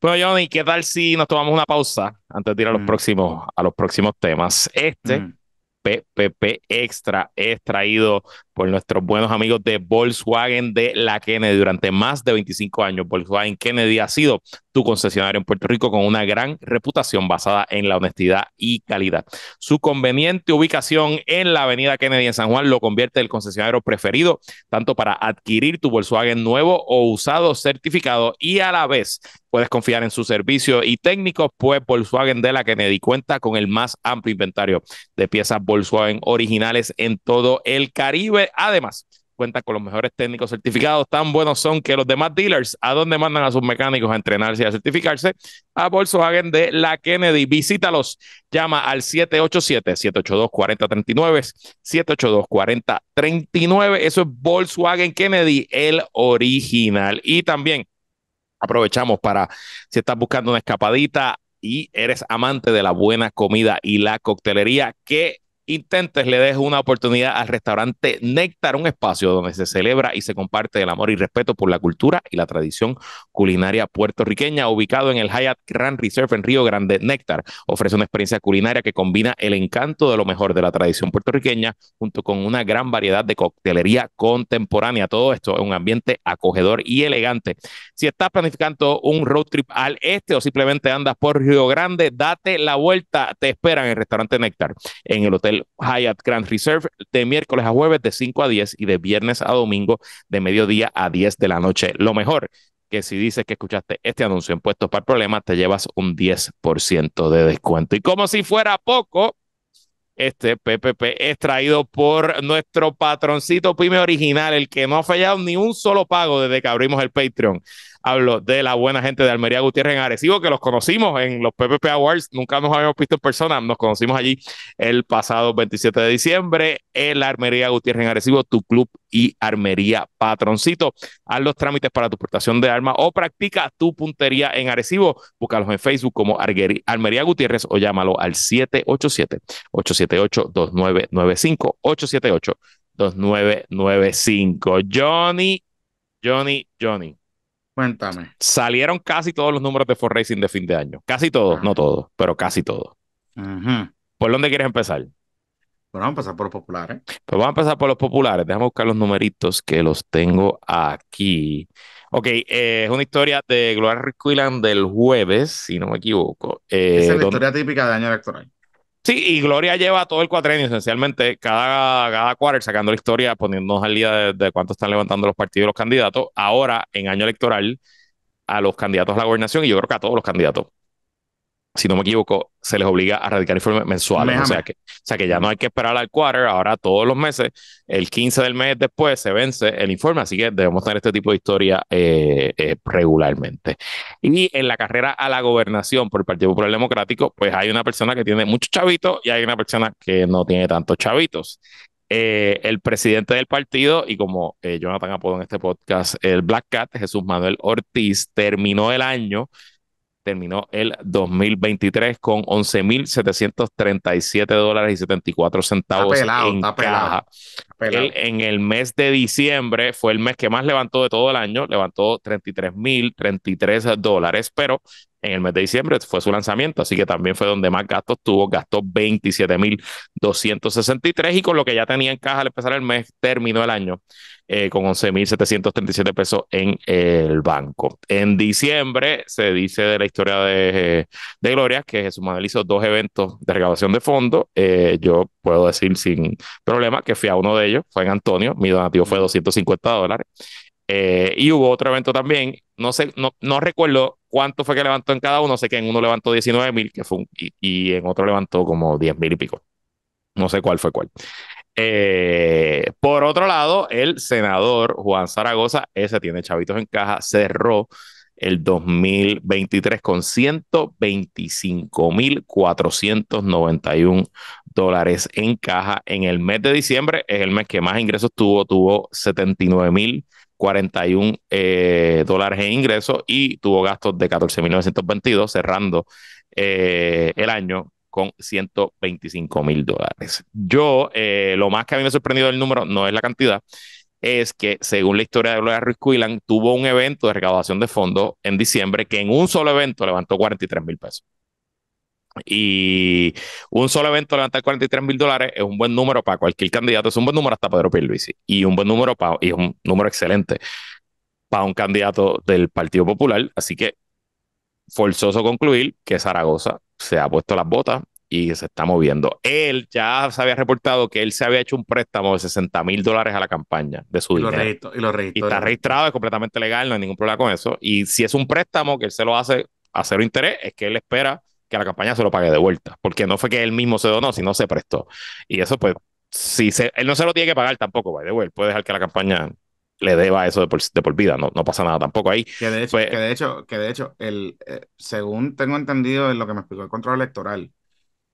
Bueno, pues, Johnny, ¿qué tal si nos tomamos una pausa antes de ir a los, mm. próximos, a los próximos temas? Este... PPP mm. Extra es traído por nuestros buenos amigos de Volkswagen de la Kennedy. Durante más de 25 años, Volkswagen Kennedy ha sido concesionario en Puerto Rico con una gran reputación basada en la honestidad y calidad. Su conveniente ubicación en la avenida Kennedy en San Juan lo convierte en el concesionario preferido, tanto para adquirir tu Volkswagen nuevo o usado certificado y a la vez puedes confiar en su servicio y técnicos, pues Volkswagen de la Kennedy cuenta con el más amplio inventario de piezas Volkswagen originales en todo el Caribe. Además, cuenta con los mejores técnicos certificados, tan buenos son que los demás dealers, ¿a dónde mandan a sus mecánicos a entrenarse y a certificarse? A Volkswagen de la Kennedy. Visítalos, llama al 787-782-4039, 782-4039. Eso es Volkswagen Kennedy, el original. Y también aprovechamos para, si estás buscando una escapadita y eres amante de la buena comida y la coctelería, que intentes, le des una oportunidad al restaurante Néctar, un espacio donde se celebra y se comparte el amor y respeto por la cultura y la tradición culinaria puertorriqueña, ubicado en el Hyatt Grand Reserve en Río Grande. Néctar ofrece una experiencia culinaria que combina el encanto de lo mejor de la tradición puertorriqueña junto con una gran variedad de coctelería contemporánea. Todo esto en un ambiente acogedor y elegante. Si estás planificando un road trip al este o simplemente andas por Río Grande, date la vuelta. Te esperan en el restaurante Néctar, en el Hotel Hyatt Grand Reserve de miércoles a jueves de 5 a 10 y de viernes a domingo de mediodía a 10 de la noche. Lo mejor que si dices que escuchaste este anuncio en Puestos para Problemas, te llevas un 10% de descuento. Y como si fuera poco, este PPP es traído por nuestro patroncito Pyme Original, el que no ha fallado ni un solo pago desde que abrimos el Patreon. Hablo de la buena gente de Almería Gutiérrez en Arecibo, que los conocimos en los PPP Awards, nunca nos habíamos visto en persona, nos conocimos allí el pasado 27 de diciembre en la Armería Gutiérrez en Arecibo, tu club y Armería Patroncito. Haz los trámites para tu portación de armas o practica tu puntería en Arecibo. Búscalos en Facebook como Almería Armería Gutiérrez o llámalo al 787-878-2995. 878-2995. Johnny, Johnny, Johnny. Cuéntame. Salieron casi todos los números de For Racing de fin de año. Casi todos, no todos, pero casi todos. ¿Por dónde quieres empezar? Bueno, vamos a empezar por los populares. Pues vamos a empezar por los populares. Déjame buscar los numeritos que los tengo aquí. Ok, eh, es una historia de Gloria Quillan del jueves, si no me equivoco. Esa es la eh, historia típica de año electoral. Sí, y Gloria lleva todo el cuatrenio, esencialmente, cada, cada quarter sacando la historia, poniéndonos al día de, de, cuánto están levantando los partidos los candidatos. Ahora, en año electoral, a los candidatos a la gobernación, y yo creo que a todos los candidatos, si no me equivoco, se les obliga a radicar informes mensuales. O sea, que, o sea que ya no hay que esperar al quarter, ahora todos los meses, el 15 del mes después se vence el informe, así que debemos tener este tipo de historia eh, eh, regularmente. Y en la carrera a la gobernación por el Partido Popular Democrático, pues hay una persona que tiene muchos chavitos y hay una persona que no tiene tantos chavitos. Eh, el presidente del partido y como Jonathan Apodo en este podcast, el Black Cat, Jesús Manuel Ortiz, terminó el año terminó el 2023 con 11.737 dólares y 74 centavos apelado, en apelado, caja. en el mes de diciembre fue el mes que más levantó de todo el año, levantó 33.033 dólares, pero en el mes de diciembre fue su lanzamiento, así que también fue donde más gastos tuvo, gastó 27.263 y con lo que ya tenía en caja al empezar el mes, terminó el año eh, con 11.737 pesos en el banco. En diciembre se dice de la historia de, de Gloria que Jesús Manuel hizo dos eventos de recaudación de fondos, eh, yo puedo decir sin problema que fui a uno de ellos, fue en Antonio, mi donativo fue 250 dólares. Eh, y hubo otro evento también, no sé, no, no, recuerdo cuánto fue que levantó en cada uno, sé que en uno levantó 19 mil, que fue y, en otro levantó como 10 mil y pico. No sé cuál fue cuál. Eh, por otro lado, el senador Juan Zaragoza, ese tiene chavitos en caja, cerró el 2023 con mil 125 125.491 dólares en caja. En el mes de diciembre es el mes que más ingresos tuvo, tuvo 79 mil 41 eh, dólares en ingresos y tuvo gastos de 14.922, cerrando eh, el año con $125,000. mil dólares. Yo, eh, lo más que a mí me ha sorprendido del número, no es la cantidad, es que según la historia de Gloria Ruiz Quillan, tuvo un evento de recaudación de fondos en diciembre que en un solo evento levantó $43.000. mil pesos. Y un solo evento levantar 43 mil dólares es un buen número para cualquier candidato, es un buen número hasta Pedro Pierluisi y un buen número para, y es un número excelente para un candidato del Partido Popular. Así que forzoso concluir que Zaragoza se ha puesto las botas y se está moviendo. Él ya se había reportado que él se había hecho un préstamo de 60 mil dólares a la campaña de su Lo y, lo y está registrado, es completamente legal, no hay ningún problema con eso. Y si es un préstamo que él se lo hace a cero interés, es que él espera que la campaña se lo pague de vuelta, porque no fue que él mismo se donó, sino se prestó. Y eso, pues, si se, él no se lo tiene que pagar tampoco, by the way, puede dejar que la campaña le deba eso de por, vida, no, pasa nada tampoco ahí. Que de hecho, pues, que de hecho, el, eh, según tengo entendido en lo que me explicó el control electoral,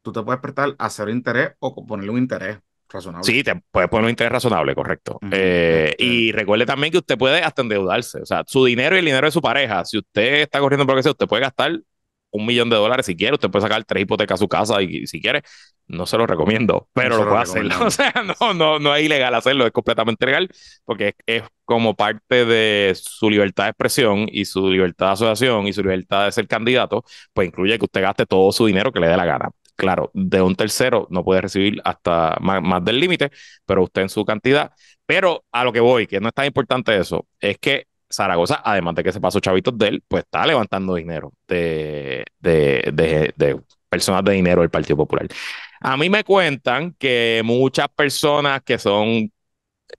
tú te puedes prestar a cero interés o ponerle un interés razonable. Sí, te puedes poner un interés razonable, correcto. Eh, este y recuerde también que usted puede hasta endeudarse, o sea, su dinero y el dinero de su pareja, si usted está corriendo por lo que sea, usted puede gastar un millón de dólares si quiere, usted puede sacar tres hipotecas a su casa y si quiere, no se lo recomiendo, pero lo puede hacer. O sea, no, no, no es ilegal hacerlo, es completamente legal porque es, como parte de su libertad de expresión y su libertad de asociación y su libertad de ser candidato, pues incluye que usted gaste todo su dinero que le dé la gana. Claro, de un tercero no puede recibir hasta más del límite, pero usted en su cantidad. Pero a lo que voy, que no es tan importante eso, es que Zaragoza, además de que se pasó chavitos de él, pues está levantando dinero de, de, personas de dinero del Partido Popular. A mí me cuentan que muchas personas que son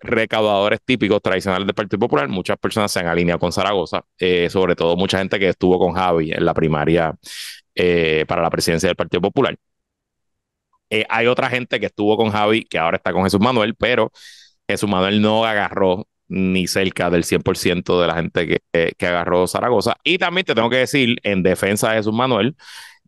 recaudadores típicos tradicionales del Partido Popular, muchas personas se han alineado con Zaragoza, eh, sobre todo mucha gente que estuvo con Javi en la primaria eh, para la presidencia del Partido Popular. Eh, hay otra gente que estuvo con Javi que ahora está con Jesús Manuel, pero Jesús Manuel no agarró ni cerca del 100% de la gente eh, que, agarró Zaragoza. Y también te tengo que decir, en defensa de Jesús Manuel,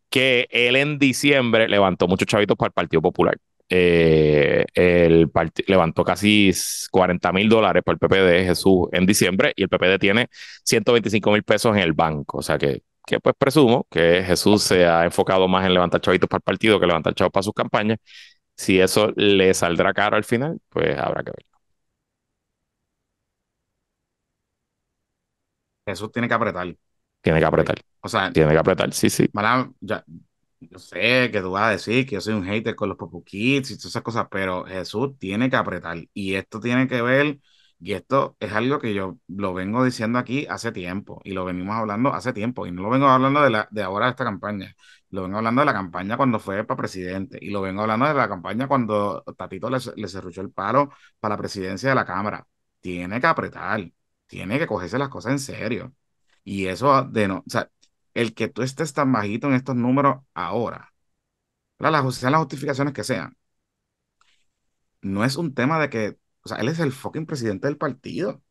que él en diciembre levantó muchos chavitos para el Partido Popular. Eh, el levantó casi 40 mil dólares para el PPD Jesús en diciembre y el PPD tiene 125 mil pesos en el banco. O sea que, que, pues presumo que Jesús se ha enfocado más en levantar chavitos para el partido que levantar chavos para sus campañas. Si eso le saldrá caro al final, pues habrá que verlo. Jesús tiene que apretar. Tiene que apretar. O sea, tiene que apretar, sí, sí. ya, yo sé que tú vas a decir que yo soy un hater con los Popu Kids y todas esas cosas, pero Jesús tiene que apretar. Y esto tiene que ver, y esto es algo que yo lo vengo diciendo aquí hace tiempo, y lo venimos hablando hace tiempo, y no lo vengo hablando de, la, de ahora de esta campaña, lo vengo hablando de la campaña cuando fue para presidente, y lo vengo hablando de la campaña cuando Tatito le, le cerruchó el palo para la presidencia de la Cámara. Tiene que apretar tiene que cogerse las cosas en serio. Y eso de no, o sea, el que tú estés tan bajito en estos números ahora, las, sean las justificaciones que sean, no es un tema de que, o sea, él es el fucking presidente del partido.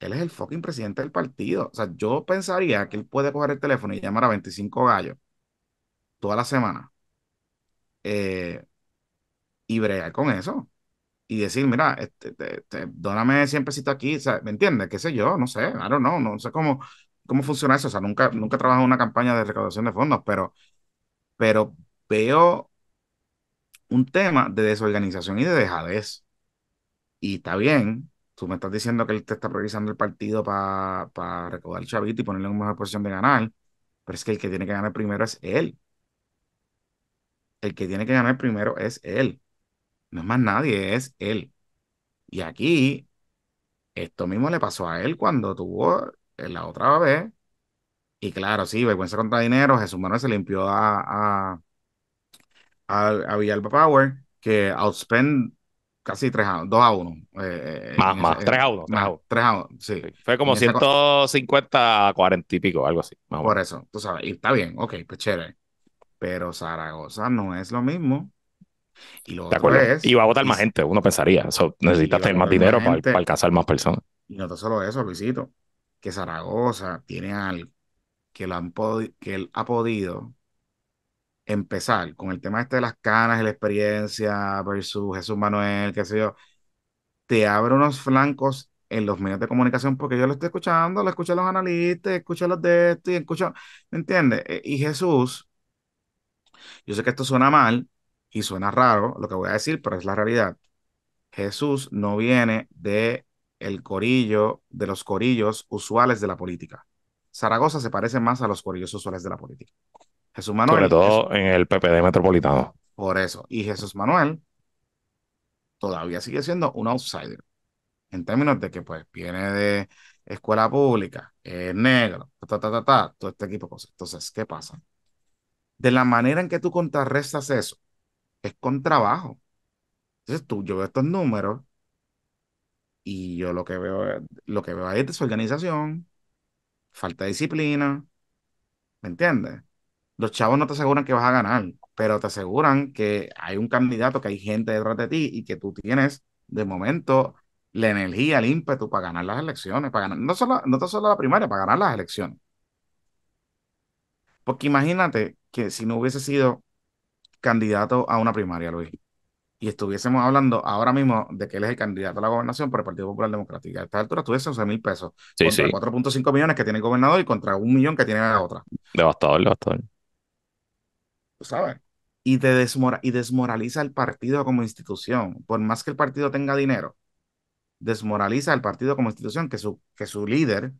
Él es el fucking presidente del partido. O sea, yo pensaría que él puede coger el teléfono y llamar a 25 gallos toda la semana eh, y bregar con eso y decir, mira, este, dóname siempre pesitos aquí, ¿me entiendes? ¿Qué sé yo? No sé, I don't know, no sé cómo, cómo funciona eso, o sea, nunca, nunca he trabajado en una campaña de recaudación de fondos, pero, pero veo un tema de desorganización y de dejadez. Y está bien, tú me estás diciendo que él te está priorizando el partido para recaudar el chavito y ponerle en una mejor posición de ganar, pero es que el que tiene que ganar primero es él. El que tiene que ganar primero es él. No es más nadie, es él. Y aquí, esto mismo le pasó a él cuando tuvo eh, la otra vez. Y claro, sí, vergüenza contra dinero. Jesús Manuel se limpió a, a, Villalba Power, que outspend casi 3 a 2 a 1. Eh, eh, más, más, 3 a 1. 3 a 1, Fue como 150 a 40 y pico, algo así. Por eso, tú sabes, y está bien, ok, pues chévere. Pero Zaragoza no es lo mismo. Y lo y va a votar más gente, uno pensaría. Eso, necesitas tener más dinero para, alcanzar más personas. Y no solo eso, Luisito, que Zaragoza tiene algo que, lo han que él ha podido empezar con el tema este de las canas y la experiencia versus Jesús Manuel, qué sé yo, te abre unos flancos en los medios de comunicación porque yo lo estoy escuchando, lo escucho a los analistas, escucho los de esto y escucho, ¿me entiendes? Eh, y Jesús, yo sé que esto suena mal, y suena raro lo que voy a decir, pero es la realidad. Jesús no viene de el corillo, de los corillos usuales de la política. Zaragoza se parece más a los corillos usuales de la política. Jesús Manuel. Sobre todo en el PPD metropolitano. Por eso. Y Jesús Manuel todavía sigue siendo un outsider. En términos de que, pues, viene de escuela pública, es negro, ta, ta, ta, ta, todo este equipo de cosas. Entonces, ¿qué pasa? De la manera en que tú contrarrestas eso, es con trabajo. Entonces tú, yo veo estos números y yo lo que veo, lo que veo ahí es desorganización, falta de disciplina, ¿me entiendes? Los chavos no te aseguran que vas a ganar, pero te aseguran que hay un candidato, que hay gente detrás de ti y que tú tienes de momento la energía, el ímpetu para ganar las elecciones, para no solo, no solo la primaria, para ganar las elecciones. Porque imagínate que si no hubiese sido candidato a una primaria, Luis, y estuviésemos hablando ahora mismo de que él es el candidato a la gobernación por el Partido Popular Democrático, a esta altura tuviese 11 mil pesos contra 4.5 millones que tiene el gobernador y contra un millón que tiene la otra. Devastador, devastador. Tú sabes. Y, te y desmoraliza el partido como institución. Por más que el partido tenga dinero, desmoraliza el partido como institución, que su, que su líder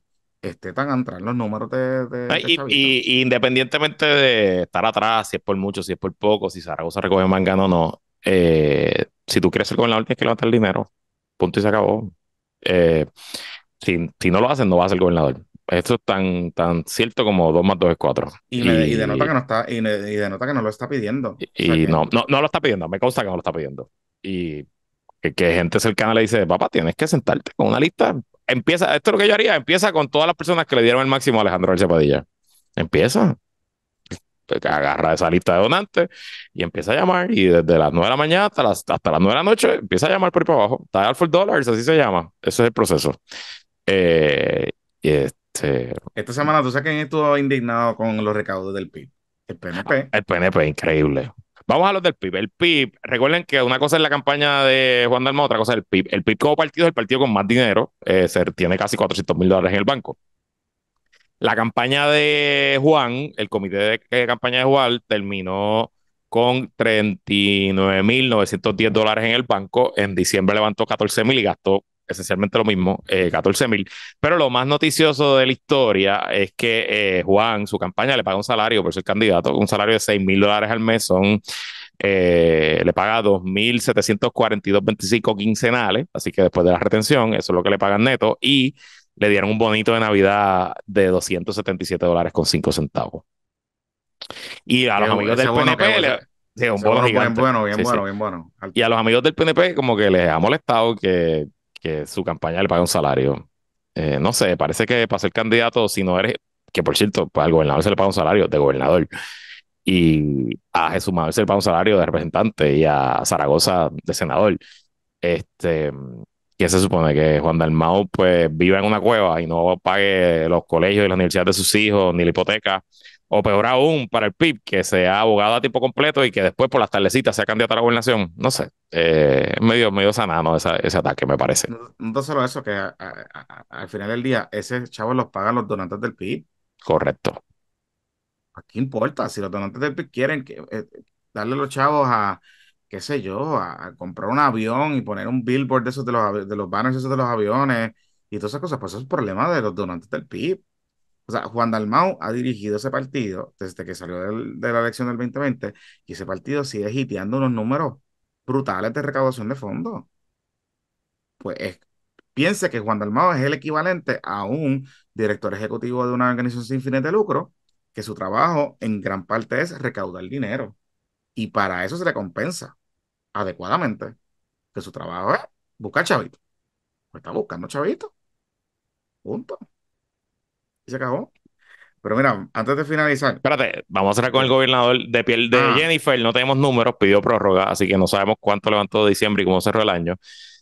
Esté tan atrás los números de. Ah, y, independientemente de estar atrás, si es por mucho, si es por poco, si Zaragoza recoge mangano o no, eh, si tú quieres ser gobernador, tienes que levantar el dinero. Punto y se acabó. Eh, si, si, no lo haces, no vas a ser gobernador. Esto es tan, tan cierto como 2 más 2 es 4. Y, denota que no está, y, denota que no lo está pidiendo. Y, no, no, no lo está pidiendo, me consta que no lo está pidiendo. Y que, que gente cercana le dice, papá, tienes que sentarte con una lista empieza, esto es lo que yo haría, empieza con todas las personas que le dieron el máximo a Alejandro García Padilla. Empieza. Pues, agarra esa lista de donantes y empieza a llamar. Y desde las 9 de la mañana hasta las, hasta las 9 de la noche empieza a llamar por ahí para abajo. al for dollars, así se llama. Ese es el proceso. Eh, este... Esta semana tú sabes quién estuvo indignado con los recaudos del PIB. El PNP. El PNP, increíble. Vamos a los del PIB. El PIB, recuerden que una cosa es la campaña de Juan Dalma, otra cosa es el PIB. El PIB como partido es el partido con más dinero, eh, tiene casi 400 mil dólares en el banco. La campaña de Juan, el comité de, eh, campaña de Juan terminó con 39.910 dólares en el banco. En diciembre levantó 14 mil y gastó esencialmente lo mismo, eh, 14 mil. Pero lo más noticioso de la historia es que eh, Juan, su campaña le paga un salario por ser candidato, un salario de 6.000 mil dólares al mes, son, eh, le paga 2.742.25 quincenales, así que después de la retención, eso es lo que le pagan neto, y le dieron un bonito de Navidad de 277 dólares con 5 centavos. Y a los amigos del PNP... Sí, un bono bien bueno, bien bueno. Y a los amigos del PNP como que les ha molestado que que su campaña le paga un salario. Eh, no sé, parece que para ser candidato, si no eres, que por cierto, pues al gobernador se le paga un salario de gobernador. Y a Jesús Manuel se le paga un salario de representante y a Zaragoza de senador. Este, que se supone que Juan Dalmao pues vive en una cueva y no pague los colegios y las universidades de sus hijos, ni la hipoteca, o peor aún para el PIB, que sea abogado a tiempo completo y que después por las tardecitas sea candidato a la gobernación. No sé, eh, medio, medio sanano ese ataque, me parece. No, solo eso, que al final del día, ese chavo los pagan los donantes del PIB. Correcto. ¿A qué importa? Si los donantes del PIB quieren eh, darle a los chavos a, qué sé yo, a, comprar un avión y poner un billboard de esos de los, de los banners esos de los aviones y todas esas cosas, pues eso es el problema de los donantes del PIB. O sea, Juan Dalmau ha dirigido ese partido desde que salió de la elección del 2020 y ese partido sigue giteando unos números brutales de recaudación de fondos. Pues piense que Juan Dalmau es el equivalente a un director ejecutivo de una organización sin fines de lucro que su trabajo en gran parte es recaudar dinero y para eso se le compensa adecuadamente que su trabajo es buscar chavito. Pues está buscando chavitos. Punto se cagó Pero mira, antes de finalizar. Espérate, vamos a cerrar con el gobernador de piel de ah. Jennifer. No tenemos números, pidió prórroga, así que no sabemos cuánto levantó de diciembre y cómo cerró el año.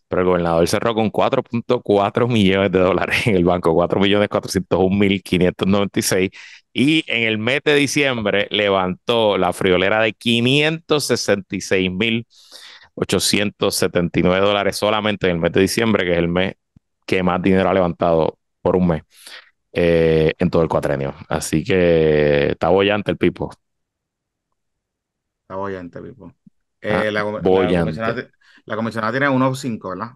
Pero el gobernador cerró con 4.4 millones de dólares en el banco, 4.401.596. Y en el mes de diciembre levantó la friolera de 566.879 dólares solamente en el mes de diciembre, que es el mes que más dinero ha levantado por un mes. Eh, en todo el cuatrenio. Así que está bollante el Pipo. Está bollante, Pipo. Eh, ah, la, La, comisionada, tiene unos tiene ¿verdad?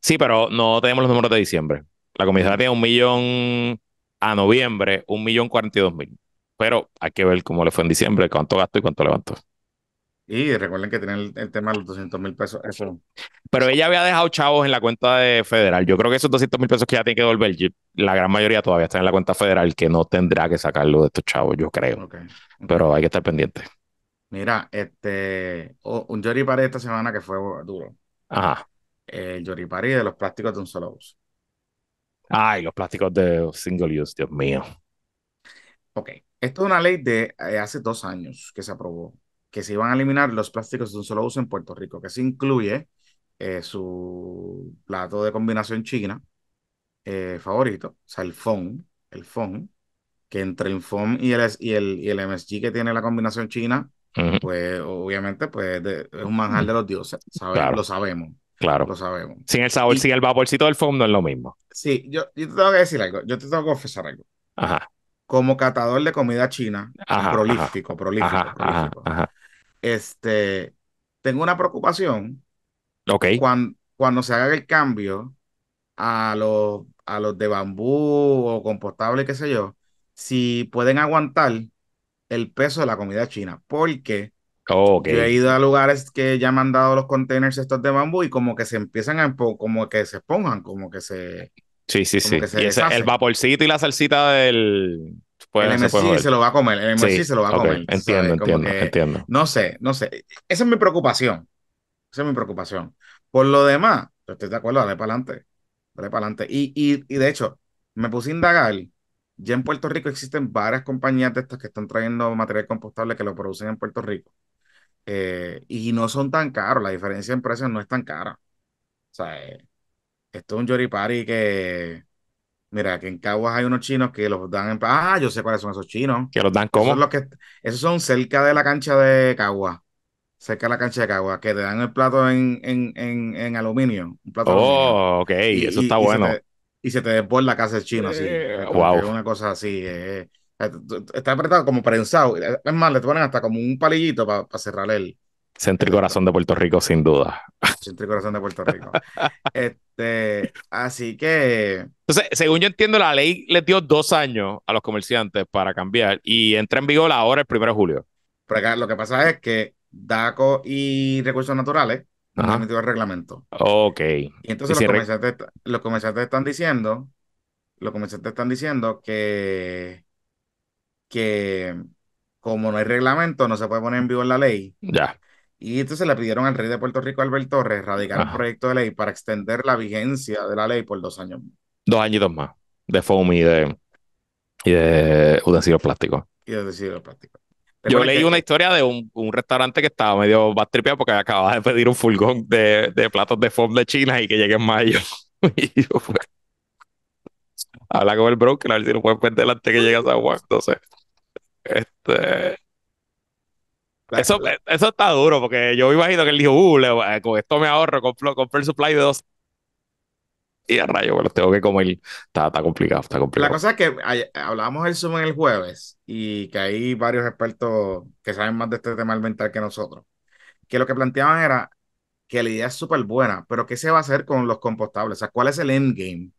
Sí, pero no tenemos los números de diciembre. La comisionada tiene un millón a noviembre, un millón cuarenta y dos mil. Pero hay que ver cómo le fue en diciembre, cuánto gastó y cuánto levantó. Y recuerden que tienen el, tema de los 200 mil pesos. Pero ella había dejado chavos en la cuenta federal. Yo creo que esos 200 mil pesos que ya tiene que devolver, la gran mayoría todavía está en la cuenta federal, que no tendrá que sacarlo de estos chavos, yo creo. Pero hay que estar pendiente. Mira, este, un Jory Party esta semana que fue duro. Ajá. El Jory Party de los plásticos de un solo uso. Ay, los plásticos de single use, Dios mío. Ok. Esto es una ley de eh, hace dos años que se aprobó que se iban a eliminar los plásticos de un solo uso en Puerto Rico, que se incluye eh, su plato de combinación china eh, favorito, o sea, el fón el FON, que entre el fón y el, y el, y el MSG que tiene la combinación china, pues obviamente pues, es un manjar de los dioses, lo sabemos. Claro. Lo sabemos. Sin el sabor, sin el vaporcito del FOM no es lo mismo. Sí, yo, yo, te tengo que decir algo, yo te tengo que confesar algo. Como catador de comida china, ajá, prolífico, prolífico, ajá, prolífico. Este, tengo una preocupación. Ok. Cuando, cuando se haga el cambio a los, a los de bambú o compostable, qué sé yo, si pueden aguantar el peso de la comida china, porque he ido a lugares que ya me han dado los containers estos de bambú y como que se empiezan a, como que se esponjan, como que se... Sí, sí, sí. el vaporcito y la salsita del, el MSI se, lo va a comer, el se lo va a comer. Entiendo, entiendo, entiendo. No sé, no sé. Esa es mi preocupación. Esa es mi preocupación. Por lo demás, estoy de acuerdo, dale para adelante. Dale para adelante. Y, de hecho, me puse a indagar. Ya en Puerto Rico existen varias compañías de estas que están trayendo material compostable que lo producen en Puerto Rico. Eh, y no son tan caros, la diferencia en precios no es tan cara. O sea, eh, esto es un Yoripari que Mira, que en Caguas hay unos chinos que los dan en... Ah, yo sé cuáles son esos chinos. ¿Que los dan cómo? Esos son, los que... son cerca de la cancha de Caguas. Cerca de la cancha de Caguas, que te dan el plato en, en, en, aluminio. Un plato oh, aluminio. ok, eso está bueno. Y se, te, la casa de chino, así. Eh, una cosa así. Eh, eh. está apretado como prensado. Es más, le ponen hasta como un palillito para cerrarle cerrar el, Centro y corazón de Puerto Rico, sin duda. Centro y corazón de Puerto Rico. este, así que. Entonces, según yo entiendo, la ley les dio dos años a los comerciantes para cambiar y entra en vigor ahora el 1 de julio. Pero acá, lo que pasa es que DACO y Recursos Naturales no han metido el reglamento. Ok. Y entonces los, comerciantes, comerciantes están diciendo, los comerciantes están diciendo que, que como no hay reglamento, no se puede poner en vigor la ley. Ya. Y entonces le pidieron al rey de Puerto Rico, Albert Torres, radicar un proyecto de ley para extender la vigencia de la ley por dos años. Dos años y dos más, de foam y de, y de utensilios plástico. Y de utensilios plástico. Yo leí una historia de un, restaurante que estaba medio bastripeado porque acababa de pedir un furgón de, platos de foam de China y que llegue en mayo. y pues, habla con el broker, a ver si no puedes perder que llegue a San Juan. Entonces, este, eso, está duro, porque yo me imagino que él dijo, uh, eh, con esto me ahorro, compré el supply de dos. Y a rayo, pero tengo que comer. Está, está complicado, está complicado. La cosa es que hablábamos del Zoom en el jueves y que hay varios expertos que saben más de este tema mental que nosotros, que lo que planteaban era que la idea es súper buena, pero ¿qué se va a hacer con los compostables? O sea, ¿cuál es el endgame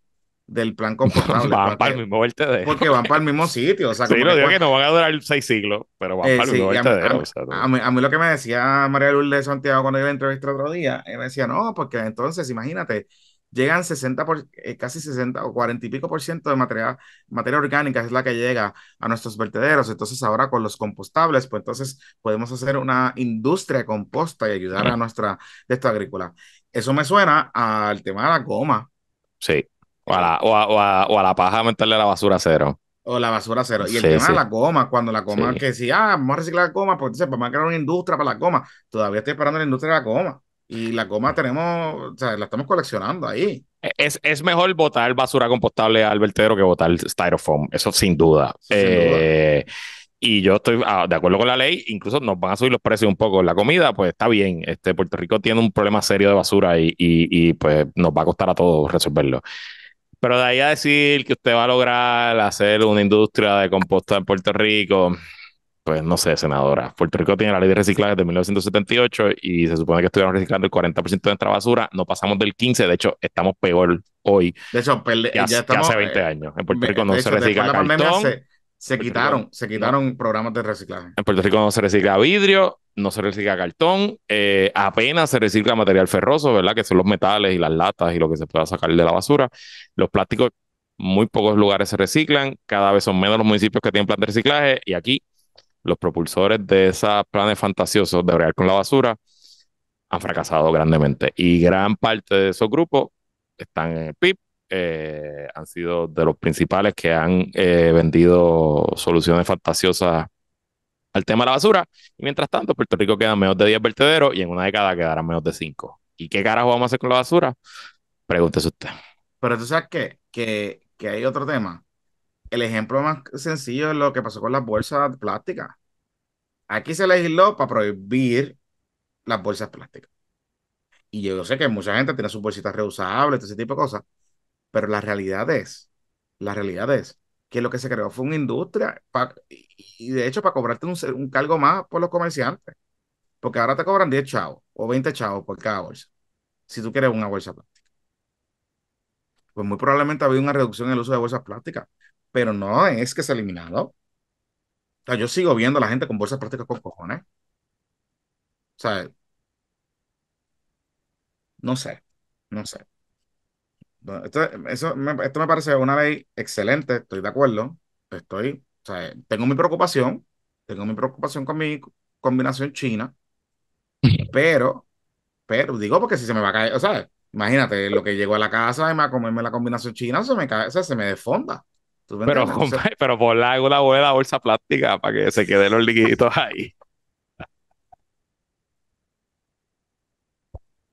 del plan compostable van para el mismo vertedero. Porque van para el mismo sitio. O sea, sí, no digo pues que no van a durar seis siglos, pero van eh, para el mismo vertedero. A mí, a, mí, lo que me decía María Lourdes Santiago cuando yo la entrevisté otro día, él me decía, no, porque entonces, imagínate, llegan 60 por, eh, casi 60 o 40 y pico por ciento de materia, materia orgánica es la que llega a nuestros vertederos. Entonces ahora con los compostables, pues entonces podemos hacer una industria de composta y ayudar a nuestra de esta agrícola. Eso me suena al tema de la goma. Sí. O a la, o a, paja meterle la basura cero. O la basura cero. Y el tema de la goma, cuando la coma que si, ah, vamos a reciclar la goma, pues vamos a crear una industria para la coma Todavía estoy esperando la industria de la coma Y la goma tenemos, o sea, la estamos coleccionando ahí. E-, es, mejor botar basura compostable al vertedero que botar styrofoam, eso sin duda. Eh, y yo estoy ah, de acuerdo con la ley, incluso nos van a subir los precios un poco. La comida, pues está bien. Este, Puerto Rico tiene un problema serio de basura y, y, y pues nos va a costar a todos resolverlo. Pero de ahí a decir que usted va a lograr hacer una industria de composta en Puerto Rico, pues no sé, senadora. Puerto Rico tiene la ley de reciclaje de 1978 y se supone que estuvieron reciclando el 40% de nuestra basura. No pasamos del 15%, de hecho, estamos peor hoy. De hecho, pues, ya hace 20 eh, años. En Puerto Rico no se recicla cartón. Se quitaron, se quitaron programas de reciclaje. En Puerto Rico no se recicla vidrio, no se recicla cartón, eh, apenas se recicla material ferroso, ¿verdad? Que son los metales y las latas y lo que se pueda sacar de la basura. Los plásticos, muy pocos lugares se reciclan, cada vez son menos los municipios que tienen plan de reciclaje y aquí los propulsores de esos planes fantasiosos de bregar con la basura han fracasado grandemente y gran parte de esos grupos están en el PIB eh, han sido de los principales que han eh, vendido soluciones fantasiosas al tema de la basura. Y mientras tanto, Puerto Rico queda menos de 10 vertederos y en una década quedarán menos de 5. ¿Y qué carajo vamos a hacer con la basura? Pregúntese usted. Pero tú sabes que, que hay otro tema. El ejemplo más sencillo es lo que pasó con las bolsas plásticas. Aquí se legisló para prohibir las bolsas plásticas. Y yo sé que mucha gente tiene sus bolsitas reusables, todo ese tipo de cosas. Pero la realidad es, la realidad es que lo que se creó fue una industria y de hecho para cobrarte un, cargo más por los comerciantes. Porque ahora te cobran 10 chavos o 20 chavos por cada bolsa. Si tú quieres una bolsa plástica. Pues muy probablemente ha habido una reducción en el uso de bolsas plásticas. Pero no es que se ha eliminado. yo sigo viendo a la gente con bolsas plásticas con cojones. O no sé, no sé. Esto, eso me, esto me parece una ley excelente, estoy de acuerdo. Estoy, tengo mi preocupación, tengo mi preocupación con mi combinación china, pero, pero digo porque si se me va a caer, o sea, imagínate lo que llegó a la casa y me a comerme la combinación china, se me cae, se me desfonda. pero, pero por la buena bolsa plástica para que se queden los liquiditos ahí.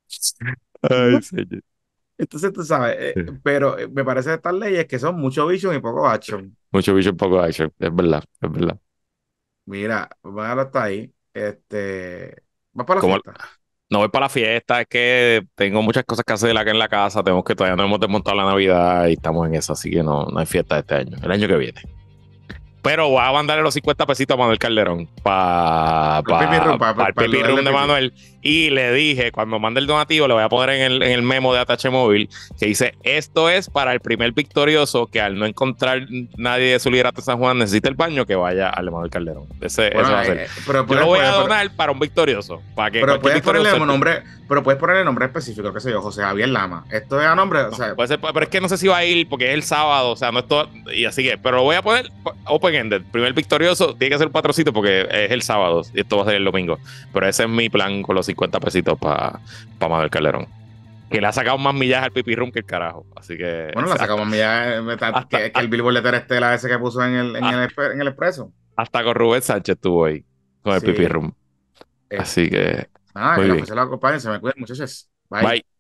Ay, señor. Entonces tú sabes, eh, pero eh, me parece estas leyes que son mucho vision y poco action. Mucho vision, poco action, es verdad, es verdad. Mira, a está ahí. Este, para la fiesta? No voy para la fiesta, es que tengo muchas cosas que hacer acá en la casa. Tenemos que todavía no hemos desmontado la Navidad y estamos en eso, así que no, no hay fiesta este año, el año que viene. Pero voy a mandarle los 50 pesitos a Manuel Calderón para pa, pa, el de Manuel. Y le dije, cuando mande el donativo, le voy a poner en el, memo de Atache Móvil, que dice, esto es para el primer victorioso que al no encontrar nadie de su liderato San Juan necesita el baño, que vaya a del Calderón. Ese, eso va a ser. Eh, lo voy a donar para un victorioso. Para que pero, puedes ponerle nombre, pero puedes ponerle nombre específico, que se yo, José Javier Lama. Esto es a nombre... o sea, pero es que no sé si va a ir porque es el sábado, o sea, no es todo... Y así que, pero lo voy a poner open-ended. Primer victorioso tiene que ser un patrocito porque es el sábado y esto va a ser el domingo. Pero ese es mi plan con los 50 pesitos para pa el Calderón. Que le ha sacado más millas al pipi room que el carajo. Así que. Bueno, le ha sacado más millas eh, que, el Billboard de Terestela ese que puso en el, en, el, ah. en el expreso. Hasta con Rubén Sánchez estuvo ahí, con el pipi room. Eh, así que. Ah, que la se me cuiden, muchachos. Bye.